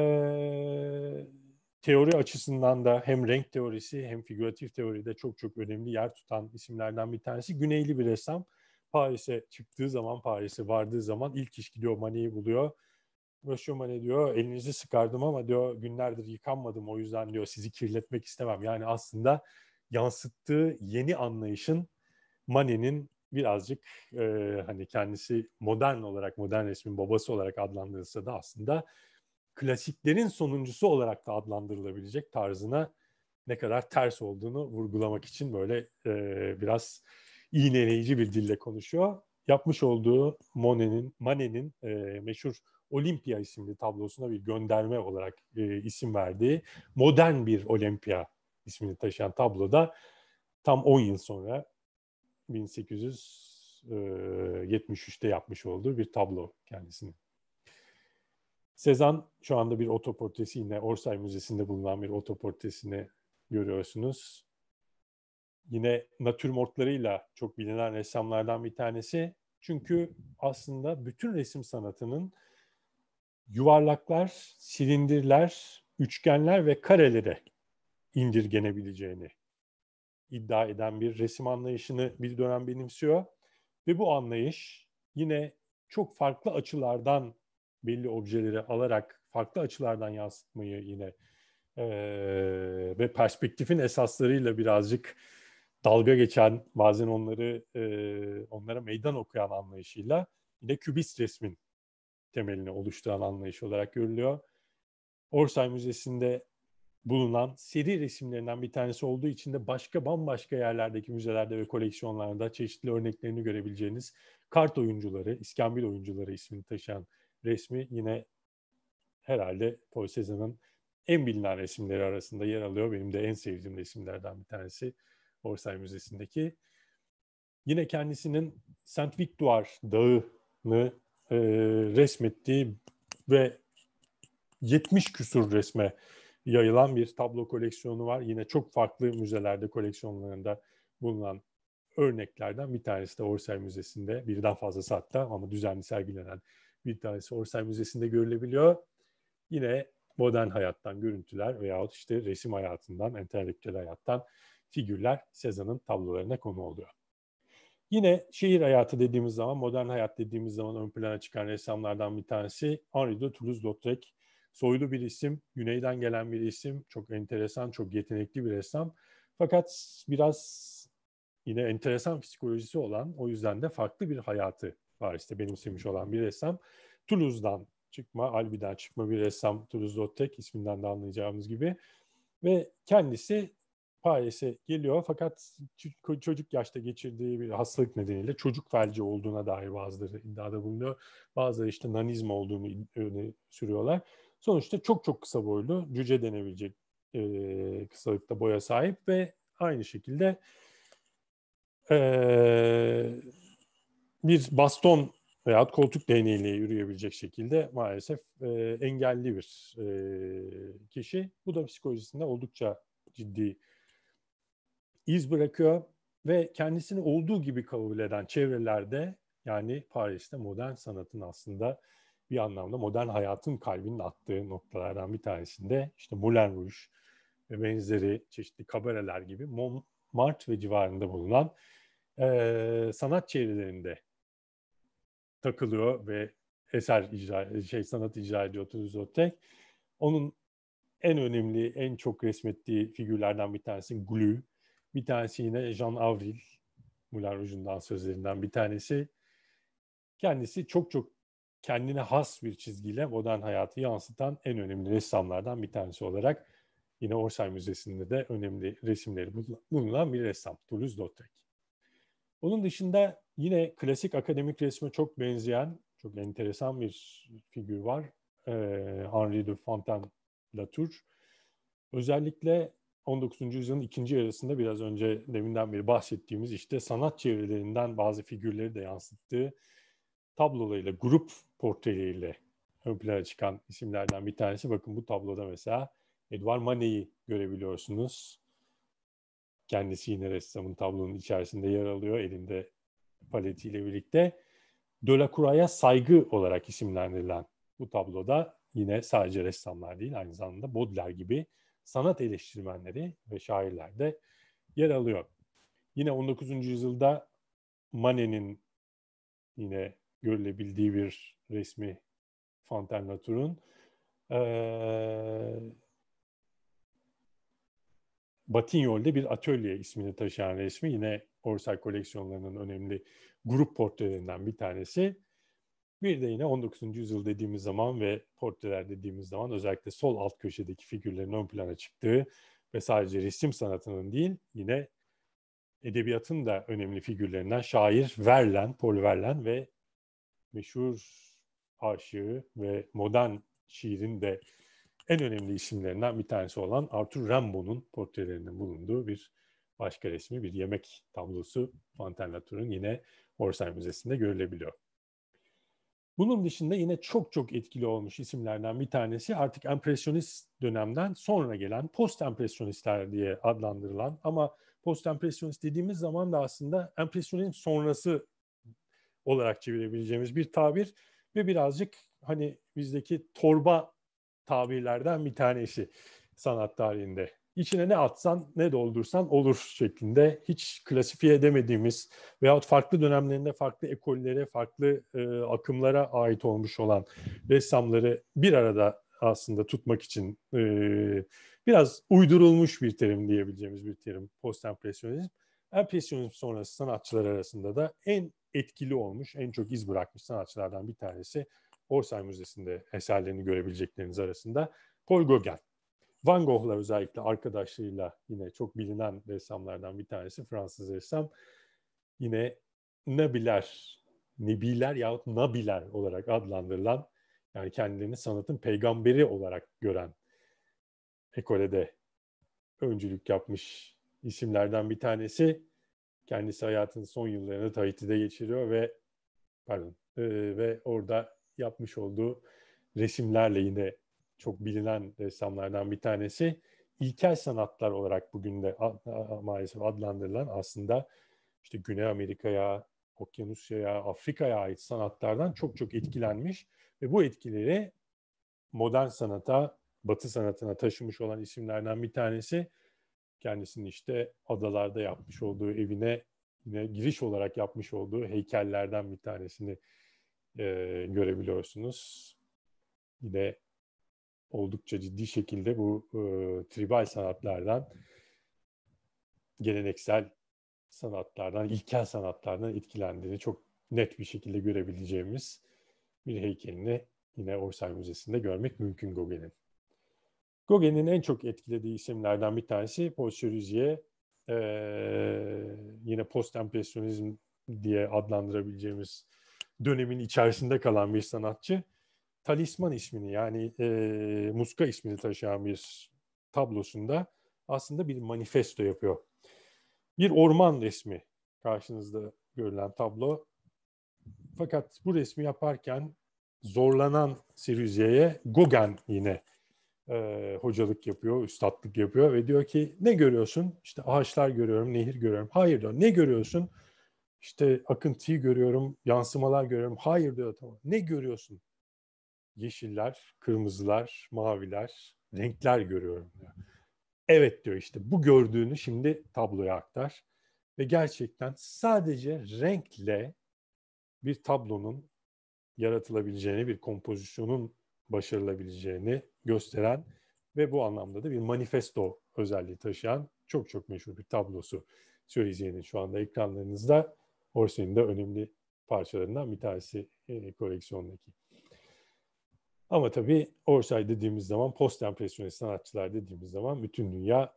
Speaker 1: teori açısından da hem renk teorisi hem figüratif teoride çok çok önemli yer tutan isimlerden bir tanesi. Güneyli bir ressam. Paris'e çıktığı zaman, Paris'e vardığı zaman ilk iş gidiyor Manet'i buluyor. Monsieur Manet diyor elinizi sıkardım ama diyor günlerdir yıkanmadım o yüzden diyor sizi kirletmek istemem. Yani aslında yansıttığı yeni anlayışın Manet'in birazcık e, hani kendisi modern olarak, modern resmin babası olarak adlandırılsa da aslında klasiklerin sonuncusu olarak da adlandırılabilecek tarzına ne kadar ters olduğunu vurgulamak için böyle e, biraz iğneleyici bir dille konuşuyor. Yapmış olduğu Monet'in, Manet'in e, meşhur Olimpia isimli tablosuna bir gönderme olarak e, isim verdiği modern bir Olimpia ismini taşıyan tabloda tam 10 yıl sonra 1873'te yapmış olduğu bir tablo kendisini. Sezan şu anda bir otoportresi yine Orsay Müzesi'nde bulunan bir otoportresini görüyorsunuz. Yine natürmortlarıyla çok bilinen ressamlardan bir tanesi. Çünkü aslında bütün resim sanatının yuvarlaklar, silindirler, üçgenler ve karelere indirgenebileceğini iddia eden bir resim anlayışını bir dönem benimsiyor. Ve bu anlayış yine çok farklı açılardan belli objeleri alarak farklı açılardan yansıtmayı yine e, ve perspektifin esaslarıyla birazcık dalga geçen bazen onları e, onlara meydan okuyan anlayışıyla yine kübist resmin temelini oluşturan anlayış olarak görülüyor. Orsay Müzesi'nde bulunan seri resimlerinden bir tanesi olduğu için de başka bambaşka yerlerdeki müzelerde ve koleksiyonlarda çeşitli örneklerini görebileceğiniz kart oyuncuları, iskambil oyuncuları ismini taşıyan resmi yine herhalde Paul Cézanne'ın en bilinen resimleri arasında yer alıyor. Benim de en sevdiğim resimlerden bir tanesi Orsay Müzesi'ndeki. Yine kendisinin Saint Victoire Dağı'nı e, resmettiği ve 70 küsur resme yayılan bir tablo koleksiyonu var. Yine çok farklı müzelerde koleksiyonlarında bulunan örneklerden bir tanesi de Orsay Müzesi'nde birden fazla hatta ama düzenli sergilenen bir tanesi Orsay Müzesi'nde görülebiliyor. Yine modern hayattan görüntüler veyahut işte resim hayatından, entelektüel hayattan figürler Sezan'ın tablolarına konu oluyor. Yine şehir hayatı dediğimiz zaman, modern hayat dediğimiz zaman ön plana çıkan ressamlardan bir tanesi Henri de Toulouse-Lautrec soylu bir isim, güneyden gelen bir isim, çok enteresan, çok yetenekli bir ressam. Fakat biraz yine enteresan psikolojisi olan, o yüzden de farklı bir hayatı Paris'te benimsemiş olan bir ressam. Toulouse'dan çıkma, Albi'den çıkma bir ressam Toulouse Dottek isminden de anlayacağımız gibi. Ve kendisi Paris'e geliyor fakat çocuk yaşta geçirdiği bir hastalık nedeniyle çocuk felci olduğuna dair bazıları iddiada bulunuyor. Bazıları işte nanizm olduğunu öne sürüyorlar. Sonuçta çok çok kısa boylu, cüce denebilecek e, kısalıkta boya sahip ve aynı şekilde e, bir baston veyahut koltuk değneğiyle yürüyebilecek şekilde maalesef e, engelli bir e, kişi. Bu da psikolojisinde oldukça ciddi iz bırakıyor ve kendisini olduğu gibi kabul eden çevrelerde yani Paris'te modern sanatın aslında bir anlamda modern hayatın kalbinin attığı noktalardan bir tanesinde işte Moulin Rouge ve benzeri çeşitli kabareler gibi Montmartre ve civarında bulunan e, sanat çevrelerinde takılıyor ve eser icra, şey sanat icra ediyor Tuzotek. Onun en önemli, en çok resmettiği figürlerden bir tanesi Glue. Bir tanesi yine Jean Avril, Moulin Rouge'un sözlerinden bir tanesi. Kendisi çok çok kendine has bir çizgiyle modern hayatı yansıtan en önemli ressamlardan bir tanesi olarak yine Orsay Müzesi'nde de önemli resimleri bulunan bir ressam Toulouse-Lautrec. Onun dışında yine klasik akademik resme çok benzeyen çok enteresan bir figür var. Ee, Henri de Fontaine Latour. Özellikle 19. yüzyılın ikinci yarısında biraz önce deminden beri bahsettiğimiz işte sanat çevrelerinden bazı figürleri de yansıttığı tablolarıyla, grup portreleriyle ön plana çıkan isimlerden bir tanesi. Bakın bu tabloda mesela Edouard Manet'i görebiliyorsunuz. Kendisi yine ressamın tablonun içerisinde yer alıyor elinde paletiyle birlikte. Delacroix'a saygı olarak isimlendirilen bu tabloda yine sadece ressamlar değil aynı zamanda Baudelaire gibi sanat eleştirmenleri ve şairler de yer alıyor. Yine 19. yüzyılda Manet'in yine görülebildiği bir resmi Fontaine Latour'un. Ee, Batignol'de bir atölye ismini taşıyan resmi yine Orsay koleksiyonlarının önemli grup portrelerinden bir tanesi. Bir de yine 19. yüzyıl dediğimiz zaman ve portreler dediğimiz zaman özellikle sol alt köşedeki figürlerin ön plana çıktığı ve sadece resim sanatının değil yine edebiyatın da önemli figürlerinden şair Verlaine, Paul Verlaine ve meşhur aşığı ve modern şiirin de en önemli isimlerinden bir tanesi olan Arthur Rimbaud'un portrelerinin bulunduğu bir başka resmi, bir yemek tablosu Fontaine Latour'un yine Orsay Müzesi'nde görülebiliyor. Bunun dışında yine çok çok etkili olmuş isimlerden bir tanesi artık empresyonist dönemden sonra gelen post empresyonistler diye adlandırılan ama post empresyonist dediğimiz zaman da aslında empresyonizm sonrası olarak çevirebileceğimiz bir tabir ve birazcık hani bizdeki torba tabirlerden bir tanesi sanat tarihinde. İçine ne atsan ne doldursan olur şeklinde hiç klasifiye edemediğimiz veyahut farklı dönemlerinde farklı ekollere, farklı e, akımlara ait olmuş olan ressamları bir arada aslında tutmak için e, biraz uydurulmuş bir terim diyebileceğimiz bir terim post-empresyonizm. Empresyonizm sonrası sanatçılar arasında da en etkili olmuş, en çok iz bırakmış sanatçılardan bir tanesi. Orsay Müzesi'nde eserlerini görebilecekleriniz arasında Paul Gauguin. Van Gogh'la özellikle arkadaşlığıyla yine çok bilinen ressamlardan bir tanesi Fransız ressam. Yine Nabiler, Nebiler yahut Nabiler olarak adlandırılan yani kendini sanatın peygamberi olarak gören ekolede öncülük yapmış isimlerden bir tanesi. Kendisi hayatının son yıllarını Tahiti'de geçiriyor ve pardon e, ve orada yapmış olduğu resimlerle yine çok bilinen ressamlardan bir tanesi. İlkel sanatlar olarak bugün de maalesef adlandırılan aslında işte Güney Amerika'ya, Okyanusya'ya, Afrika'ya ait sanatlardan çok çok etkilenmiş ve bu etkileri modern sanata, batı sanatına taşımış olan isimlerden bir tanesi kendisinin işte adalarda yapmış olduğu evine yine giriş olarak yapmış olduğu heykellerden bir tanesini e, görebiliyorsunuz. Yine oldukça ciddi şekilde bu e, tribal sanatlardan, geleneksel sanatlardan, ilkel sanatlardan etkilendiğini çok net bir şekilde görebileceğimiz bir heykelini yine Orsay Müzesi'nde görmek mümkün Gogin'in. Gogen'in en çok etkilediği isimlerden bir tanesi Paul E, yine post diye adlandırabileceğimiz dönemin içerisinde kalan bir sanatçı. Talisman ismini yani e, muska ismini taşıyan bir tablosunda aslında bir manifesto yapıyor. Bir orman resmi karşınızda görülen tablo. Fakat bu resmi yaparken zorlanan Sirizya'ya Gauguin yine e, hocalık yapıyor, üstatlık yapıyor ve diyor ki ne görüyorsun? İşte ağaçlar görüyorum, nehir görüyorum. Hayır diyor. Ne görüyorsun? İşte akıntıyı görüyorum, yansımalar görüyorum. Hayır diyor tamam. Ne görüyorsun? Yeşiller, kırmızılar, maviler, renkler görüyorum diyor. Evet diyor işte bu gördüğünü şimdi tabloya aktar. Ve gerçekten sadece renkle bir tablonun yaratılabileceğini, bir kompozisyonun başarılabileceğini gösteren ve bu anlamda da bir manifesto özelliği taşıyan çok çok meşhur bir tablosu. Söyleyeceğinin şu anda ekranlarınızda Orsay'ın da önemli parçalarından bir tanesi e, koleksiyondaki. Ama tabii Orsay dediğimiz zaman, post empresyonist sanatçılar dediğimiz zaman bütün dünya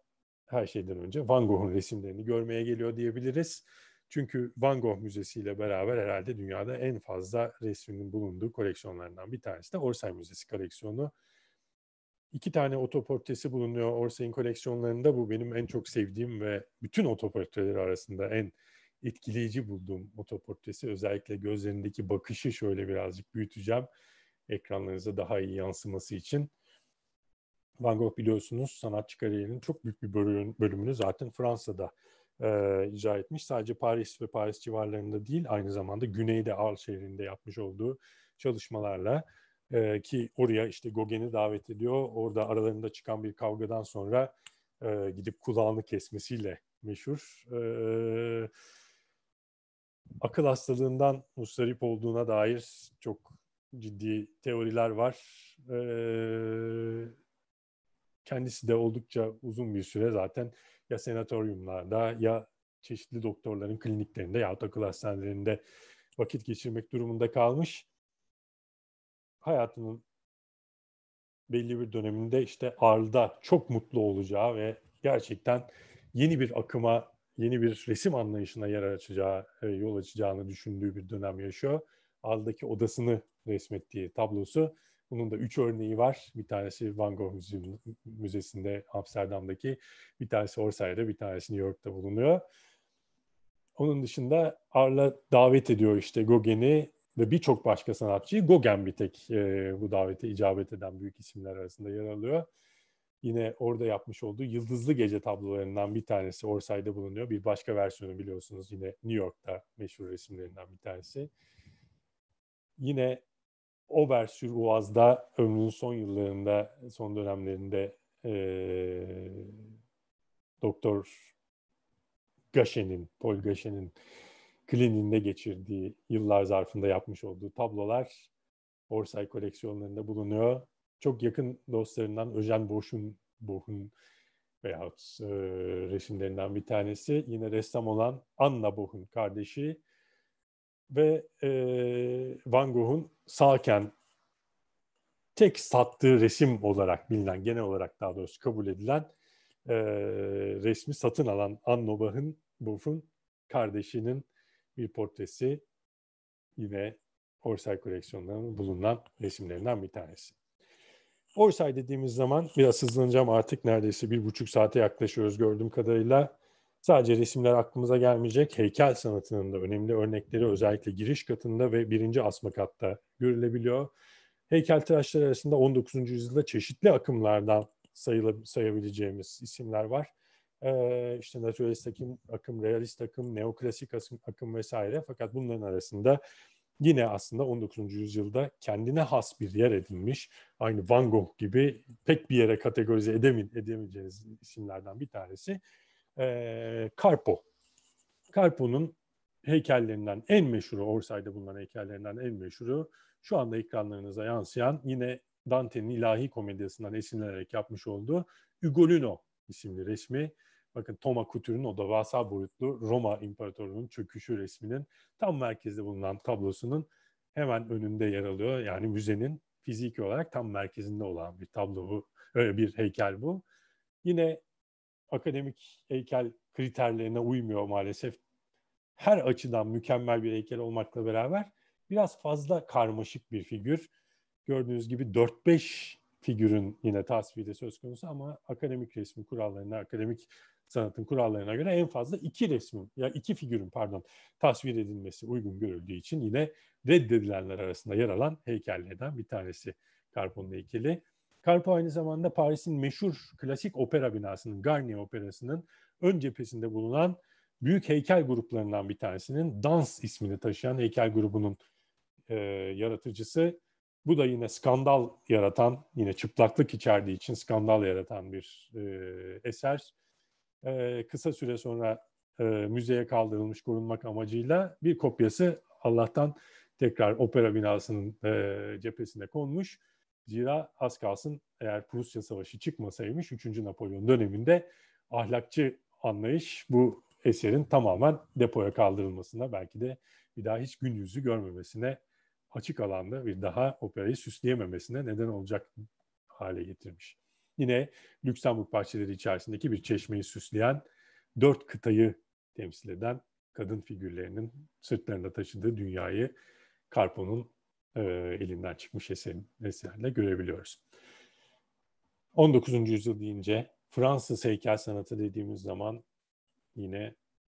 Speaker 1: her şeyden önce Van Gogh'un resimlerini görmeye geliyor diyebiliriz. Çünkü Van Gogh Müzesi ile beraber herhalde dünyada en fazla resminin bulunduğu koleksiyonlarından bir tanesi de Orsay Müzesi koleksiyonu. İki tane otoportresi bulunuyor Orsay'ın koleksiyonlarında. Bu benim en çok sevdiğim ve bütün otoportreleri arasında en etkileyici bulduğum otoportresi. Özellikle gözlerindeki bakışı şöyle birazcık büyüteceğim ekranlarınıza daha iyi yansıması için. Van Gogh biliyorsunuz sanatçı kariyerinin çok büyük bir bölümünü zaten Fransa'da e, icra etmiş. Sadece Paris ve Paris civarlarında değil aynı zamanda güneyde Arles şehrinde yapmış olduğu çalışmalarla e, ki oraya işte Gogen'i davet ediyor. Orada aralarında çıkan bir kavgadan sonra e, gidip kulağını kesmesiyle meşhur. E, akıl hastalığından mustarip olduğuna dair çok ciddi teoriler var. E, kendisi de oldukça uzun bir süre zaten ya senatoryumlarda ya çeşitli doktorların kliniklerinde ya akıl hastanelerinde vakit geçirmek durumunda kalmış. Hayatının belli bir döneminde işte Arda çok mutlu olacağı ve gerçekten yeni bir akıma, yeni bir resim anlayışına yer açacağı, e, yol açacağını düşündüğü bir dönem yaşıyor. Ar'daki odasını resmettiği tablosu bunun da üç örneği var. Bir tanesi Van Gogh Müzesi'nde Amsterdam'daki, bir tanesi Orsay'da, bir tanesi New York'ta bulunuyor. Onun dışında Arla davet ediyor işte Gogen'i ve birçok başka sanatçıyı. Gogen bir tek e, bu davete icabet eden büyük isimler arasında yer alıyor. Yine orada yapmış olduğu Yıldızlı Gece tablolarından bir tanesi Orsay'da bulunuyor. Bir başka versiyonu biliyorsunuz yine New York'ta meşhur resimlerinden bir tanesi. Yine Ober sur Oaz'da ömrünün son yıllarında, son dönemlerinde e, Doktor Gaşen'in, Paul Gaşen'in kliniğinde geçirdiği yıllar zarfında yapmış olduğu tablolar Orsay koleksiyonlarında bulunuyor. Çok yakın dostlarından Öjen Boş'un Boh'un veyahut e, resimlerinden bir tanesi. Yine ressam olan Anna Boh'un kardeşi ve e, Van Gogh'un sağken tek sattığı resim olarak bilinen, genel olarak daha doğrusu kabul edilen e, resmi satın alan Anno Bach'ın Buff'un kardeşinin bir portresi yine Orsay koleksiyonlarının bulunan resimlerinden bir tanesi. Orsay dediğimiz zaman biraz hızlanacağım artık neredeyse bir buçuk saate yaklaşıyoruz gördüğüm kadarıyla. Sadece resimler aklımıza gelmeyecek heykel sanatının da önemli örnekleri özellikle giriş katında ve birinci asma katta görülebiliyor. Heykel Heykeltıraşlar arasında 19. yüzyılda çeşitli akımlardan sayıla, sayabileceğimiz isimler var. Ee, işte naturalist akım, akım, realist akım, neoklasik akım, akım vesaire. Fakat bunların arasında yine aslında 19. yüzyılda kendine has bir yer edinmiş. Aynı Van Gogh gibi pek bir yere kategorize edemeyeceğiniz isimlerden bir tanesi e, ee, Carpo. Carpo'nun heykellerinden en meşhuru, Orsay'da bulunan heykellerinden en meşhuru şu anda ekranlarınıza yansıyan yine Dante'nin ilahi komedyasından esinlenerek yapmış olduğu Ugolino isimli resmi. Bakın Toma Kutür'ün o devasa boyutlu Roma İmparatorluğu'nun çöküşü resminin tam merkezde bulunan tablosunun hemen önünde yer alıyor. Yani müzenin fiziki olarak tam merkezinde olan bir tablo bu, e, bir heykel bu. Yine akademik heykel kriterlerine uymuyor maalesef. Her açıdan mükemmel bir heykel olmakla beraber biraz fazla karmaşık bir figür. Gördüğünüz gibi 4-5 figürün yine tasviri söz konusu ama akademik resmi kurallarına, akademik sanatın kurallarına göre en fazla iki resmin ya iki figürün pardon tasvir edilmesi uygun görüldüğü için yine reddedilenler arasında yer alan heykellerden bir tanesi Karpon'un heykeli. Karpo aynı zamanda Paris'in meşhur klasik opera binasının, Garnier Operası'nın ön cephesinde bulunan büyük heykel gruplarından bir tanesinin Dans ismini taşıyan heykel grubunun e, yaratıcısı. Bu da yine skandal yaratan, yine çıplaklık içerdiği için skandal yaratan bir e, eser. E, kısa süre sonra e, müzeye kaldırılmış korunmak amacıyla bir kopyası Allah'tan tekrar opera binasının e, cephesine konmuş. Zira az kalsın eğer Prusya Savaşı çıkmasaymış 3. Napolyon döneminde ahlakçı anlayış bu eserin tamamen depoya kaldırılmasına belki de bir daha hiç gün yüzü görmemesine açık alanda bir daha operayı süsleyememesine neden olacak hale getirmiş. Yine Lüksemburg bahçeleri içerisindeki bir çeşmeyi süsleyen dört kıtayı temsil eden kadın figürlerinin sırtlarında taşıdığı dünyayı Karpo'nun e, elinden çıkmış eserin eserle görebiliyoruz. 19. yüzyıl deyince Fransız heykel sanatı dediğimiz zaman yine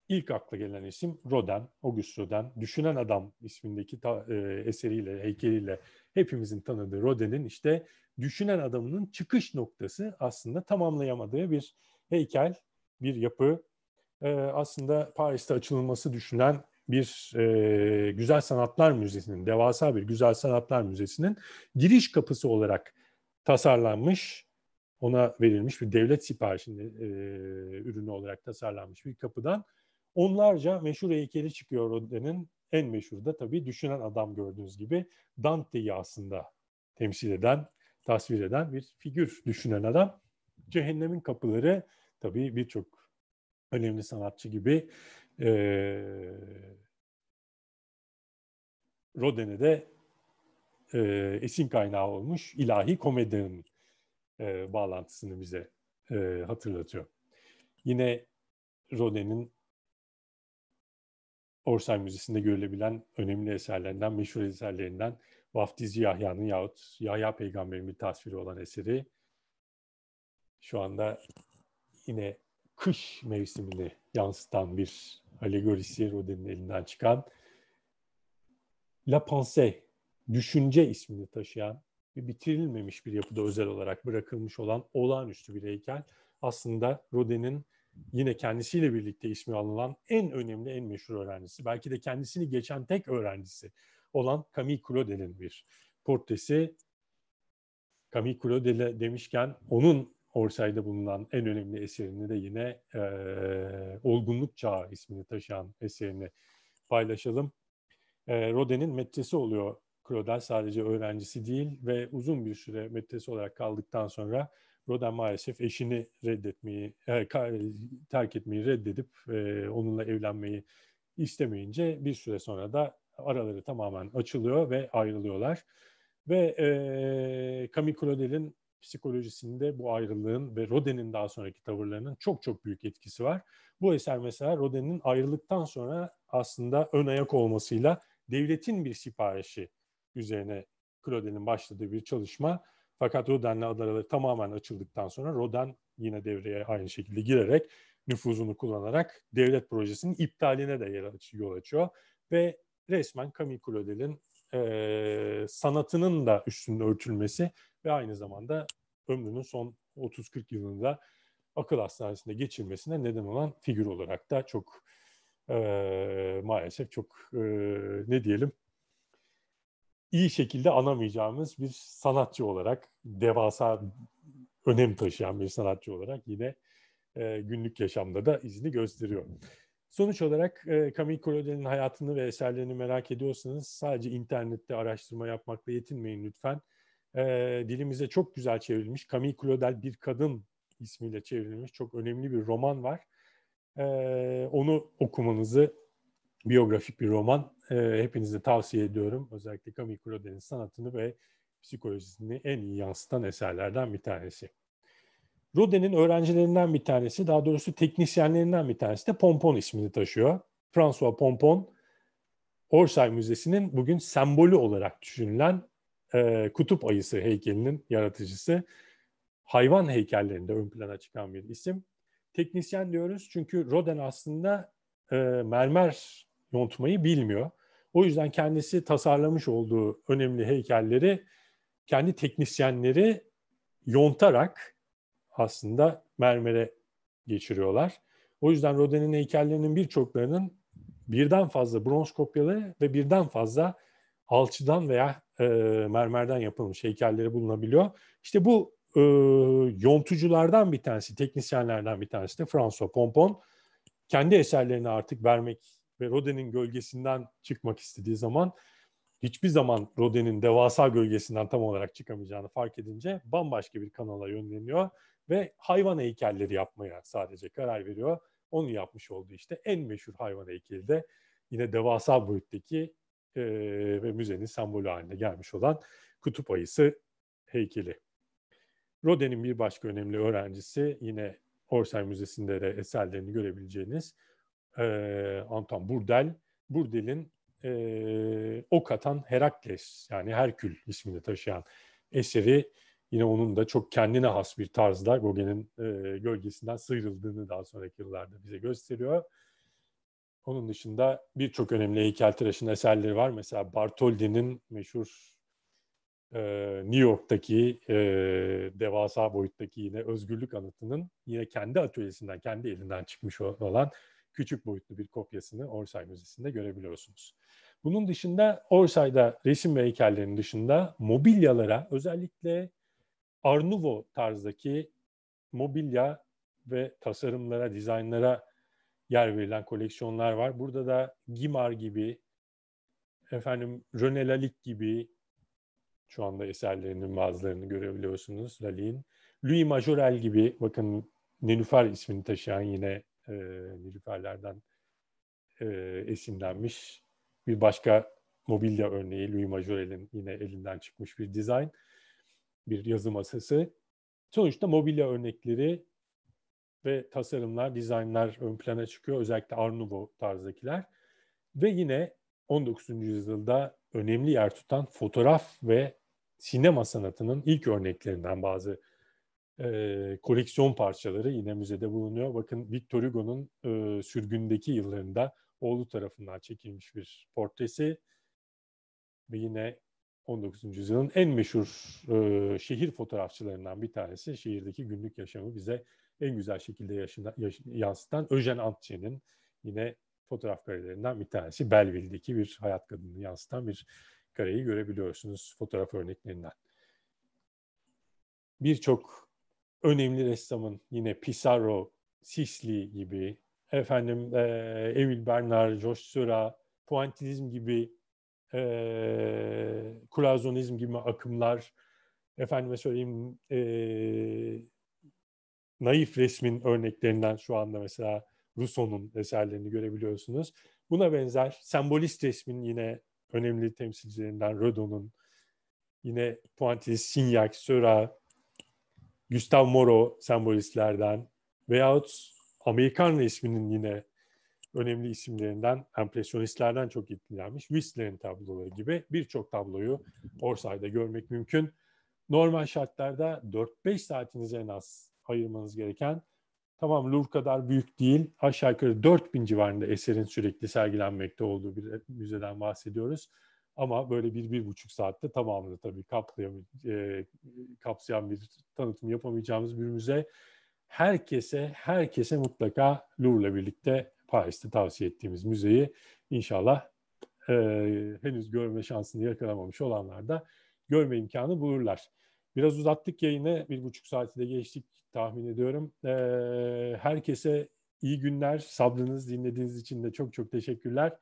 Speaker 1: ilk akla gelen isim Rodin, Auguste Rodin. Düşünen Adam ismindeki ta, e, eseriyle, heykeliyle hepimizin tanıdığı Rodin'in işte düşünen adamının çıkış noktası aslında tamamlayamadığı bir heykel, bir yapı. E, aslında Paris'te açılması düşünen bir e, Güzel Sanatlar Müzesi'nin, devasa bir Güzel Sanatlar Müzesi'nin giriş kapısı olarak tasarlanmış, ona verilmiş bir devlet siparişinde ürünü olarak tasarlanmış bir kapıdan onlarca meşhur heykeli çıkıyor Rodin'in. En meşhur da tabii düşünen adam gördüğünüz gibi Dante'yi aslında temsil eden, tasvir eden bir figür düşünen adam. Cehennemin kapıları tabii birçok önemli sanatçı gibi e, ee, Roden'e de e, esin kaynağı olmuş ilahi komedinin e, bağlantısını bize e, hatırlatıyor. Yine Roden'in Orsay Müzesi'nde görülebilen önemli eserlerinden, meşhur eserlerinden Vaftizi Yahya'nın yahut Yahya Peygamber'in bir tasviri olan eseri şu anda yine kış mevsimini yansıtan bir alegorisi Rodin'in elinden çıkan La Pensée, Düşünce ismini taşıyan ve bitirilmemiş bir yapıda özel olarak bırakılmış olan olağanüstü bir heykel aslında Rodin'in yine kendisiyle birlikte ismi alınan en önemli, en meşhur öğrencisi, belki de kendisini geçen tek öğrencisi olan Camille Claudel'in bir portresi. Camille Claudel demişken onun Orsay'da bulunan en önemli eserini de yine e, Olgunluk Çağı ismini taşıyan eserini paylaşalım. E, Roden'in metresi oluyor Claudel sadece öğrencisi değil ve uzun bir süre metresi olarak kaldıktan sonra Roden maalesef eşini reddetmeyi, e, terk etmeyi reddedip e, onunla evlenmeyi istemeyince bir süre sonra da araları tamamen açılıyor ve ayrılıyorlar. Ve e, Camille Claudel'in psikolojisinde bu ayrılığın ve Roden'in daha sonraki tavırlarının çok çok büyük etkisi var. Bu eser mesela Roden'in ayrılıktan sonra aslında ön ayak olmasıyla devletin bir siparişi üzerine Claude'nin başladığı bir çalışma. Fakat Roden'le adaları tamamen açıldıktan sonra Roden yine devreye aynı şekilde girerek nüfuzunu kullanarak devlet projesinin iptaline de yol açıyor. Ve resmen Camille Claudel'in e, sanatının da üstünde örtülmesi ve aynı zamanda ömrünün son 30-40 yılında akıl hastanesinde geçirmesine neden olan figür olarak da çok e, maalesef çok e, ne diyelim iyi şekilde anamayacağımız bir sanatçı olarak devasa önem taşıyan bir sanatçı olarak yine e, günlük yaşamda da izini gösteriyor. Sonuç olarak e, Camille Claudel'in hayatını ve eserlerini merak ediyorsanız sadece internette araştırma yapmakla yetinmeyin lütfen e, dilimize çok güzel çevrilmiş. Camille Claudel Bir Kadın ismiyle çevrilmiş çok önemli bir roman var. E, onu okumanızı biyografik bir roman. E, hepinize tavsiye ediyorum. Özellikle Camille Claudel'in sanatını ve psikolojisini en iyi yansıtan eserlerden bir tanesi. Rodin'in öğrencilerinden bir tanesi, daha doğrusu teknisyenlerinden bir tanesi de Pompon ismini taşıyor. François Pompon, Orsay Müzesi'nin bugün sembolü olarak düşünülen e, kutup ayısı heykelinin yaratıcısı. Hayvan heykellerinde ön plana çıkan bir isim. Teknisyen diyoruz çünkü Roden aslında e, mermer yontmayı bilmiyor. O yüzden kendisi tasarlamış olduğu önemli heykelleri kendi teknisyenleri yontarak aslında mermere geçiriyorlar. O yüzden Roden'in heykellerinin birçoklarının birden fazla bronz kopyaları ve birden fazla alçıdan veya e, mermerden yapılmış heykelleri bulunabiliyor. İşte bu e, yontuculardan bir tanesi, teknisyenlerden bir tanesi de François Pompon. Kendi eserlerini artık vermek ve Rodin'in gölgesinden çıkmak istediği zaman hiçbir zaman Rodin'in devasa gölgesinden tam olarak çıkamayacağını fark edince bambaşka bir kanala yönleniyor ve hayvan heykelleri yapmaya sadece karar veriyor. Onu yapmış olduğu işte en meşhur hayvan heykeli de yine devasa boyuttaki e, ve müzenin sembolü haline gelmiş olan kutup ayısı heykeli. Roden'in bir başka önemli öğrencisi yine Orsay Müzesi'nde de eserlerini görebileceğiniz e, Anton Burdel. Burdel'in e, ok atan Herakles yani Herkül ismini taşıyan eseri yine onun da çok kendine has bir tarzda Gogen'in e, gölgesinden sıyrıldığını daha sonraki yıllarda bize gösteriyor. Onun dışında birçok önemli heykeltıraşın eserleri var. Mesela Bartoldi'nin meşhur e, New York'taki e, devasa boyuttaki yine özgürlük anıtının yine kendi atölyesinden, kendi elinden çıkmış olan küçük boyutlu bir kopyasını Orsay Müzesi'nde görebiliyorsunuz. Bunun dışında Orsay'da resim ve heykellerin dışında mobilyalara özellikle Art tarzdaki mobilya ve tasarımlara, dizaynlara yer verilen koleksiyonlar var. Burada da Gimar gibi, efendim Rene Lalique gibi şu anda eserlerinin bazılarını görebiliyorsunuz Lalique'in. Louis Majorel gibi bakın Nilüfer ismini taşıyan yine e, Nilüferlerden e, esinlenmiş bir başka mobilya örneği Louis Majorel'in yine elinden çıkmış bir dizayn, bir yazı masası. Sonuçta mobilya örnekleri ve tasarımlar, dizaynlar ön plana çıkıyor. Özellikle Art Nouveau tarzdakiler. Ve yine 19. yüzyılda önemli yer tutan fotoğraf ve sinema sanatının ilk örneklerinden bazı e, koleksiyon parçaları yine müzede bulunuyor. Bakın Victor Hugo'nun e, sürgündeki yıllarında oğlu tarafından çekilmiş bir portresi ve yine 19. yüzyılın en meşhur e, şehir fotoğrafçılarından bir tanesi şehirdeki günlük yaşamı bize en güzel şekilde yaşına, yaş, yansıtan Öjen Antje'nin yine fotoğraf karelerinden bir tanesi. Belville'deki bir hayat kadını yansıtan bir kareyi görebiliyorsunuz fotoğraf örneklerinden. Birçok önemli ressamın yine Pissarro, Sisli gibi, efendim e, Evil Bernard, Josh Seurat, Puantilizm gibi, e, Kurazonizm gibi akımlar, efendime söyleyeyim e, naif resmin örneklerinden şu anda mesela Rousseau'nun eserlerini görebiliyorsunuz. Buna benzer sembolist resmin yine önemli temsilcilerinden Rodon'un, yine Pointis, Signac, Seurat, Gustav Moreau sembolistlerden veyahut Amerikan resminin yine önemli isimlerinden, empresyonistlerden çok etkilenmiş Whistler'in tabloları gibi birçok tabloyu Orsay'da görmek mümkün. Normal şartlarda 4-5 saatiniz en az ayırmanız gereken. Tamam Louvre kadar büyük değil. Aşağı yukarı 4000 civarında eserin sürekli sergilenmekte olduğu bir müzeden bahsediyoruz. Ama böyle bir, bir buçuk saatte tamamını tabii kaplayan, e, kapsayan bir tanıtım yapamayacağımız bir müze. Herkese, herkese mutlaka Louvre'la birlikte Paris'te tavsiye ettiğimiz müzeyi inşallah e, henüz görme şansını yakalamamış olanlar da görme imkanı bulurlar. Biraz uzattık yayını. Bir buçuk saati de geçtik tahmin ediyorum. Ee, herkese iyi günler. Sabrınız dinlediğiniz için de çok çok teşekkürler.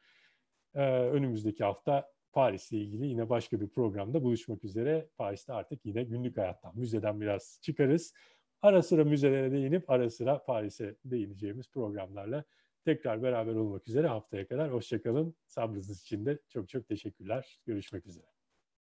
Speaker 1: Ee, önümüzdeki hafta Paris'le ilgili yine başka bir programda buluşmak üzere. Paris'te artık yine günlük hayattan, müzeden biraz çıkarız. Ara sıra müzelere değinip ara sıra Paris'e değineceğimiz programlarla tekrar beraber olmak üzere haftaya kadar. Hoşçakalın. Sabrınız için de çok çok teşekkürler. Görüşmek üzere.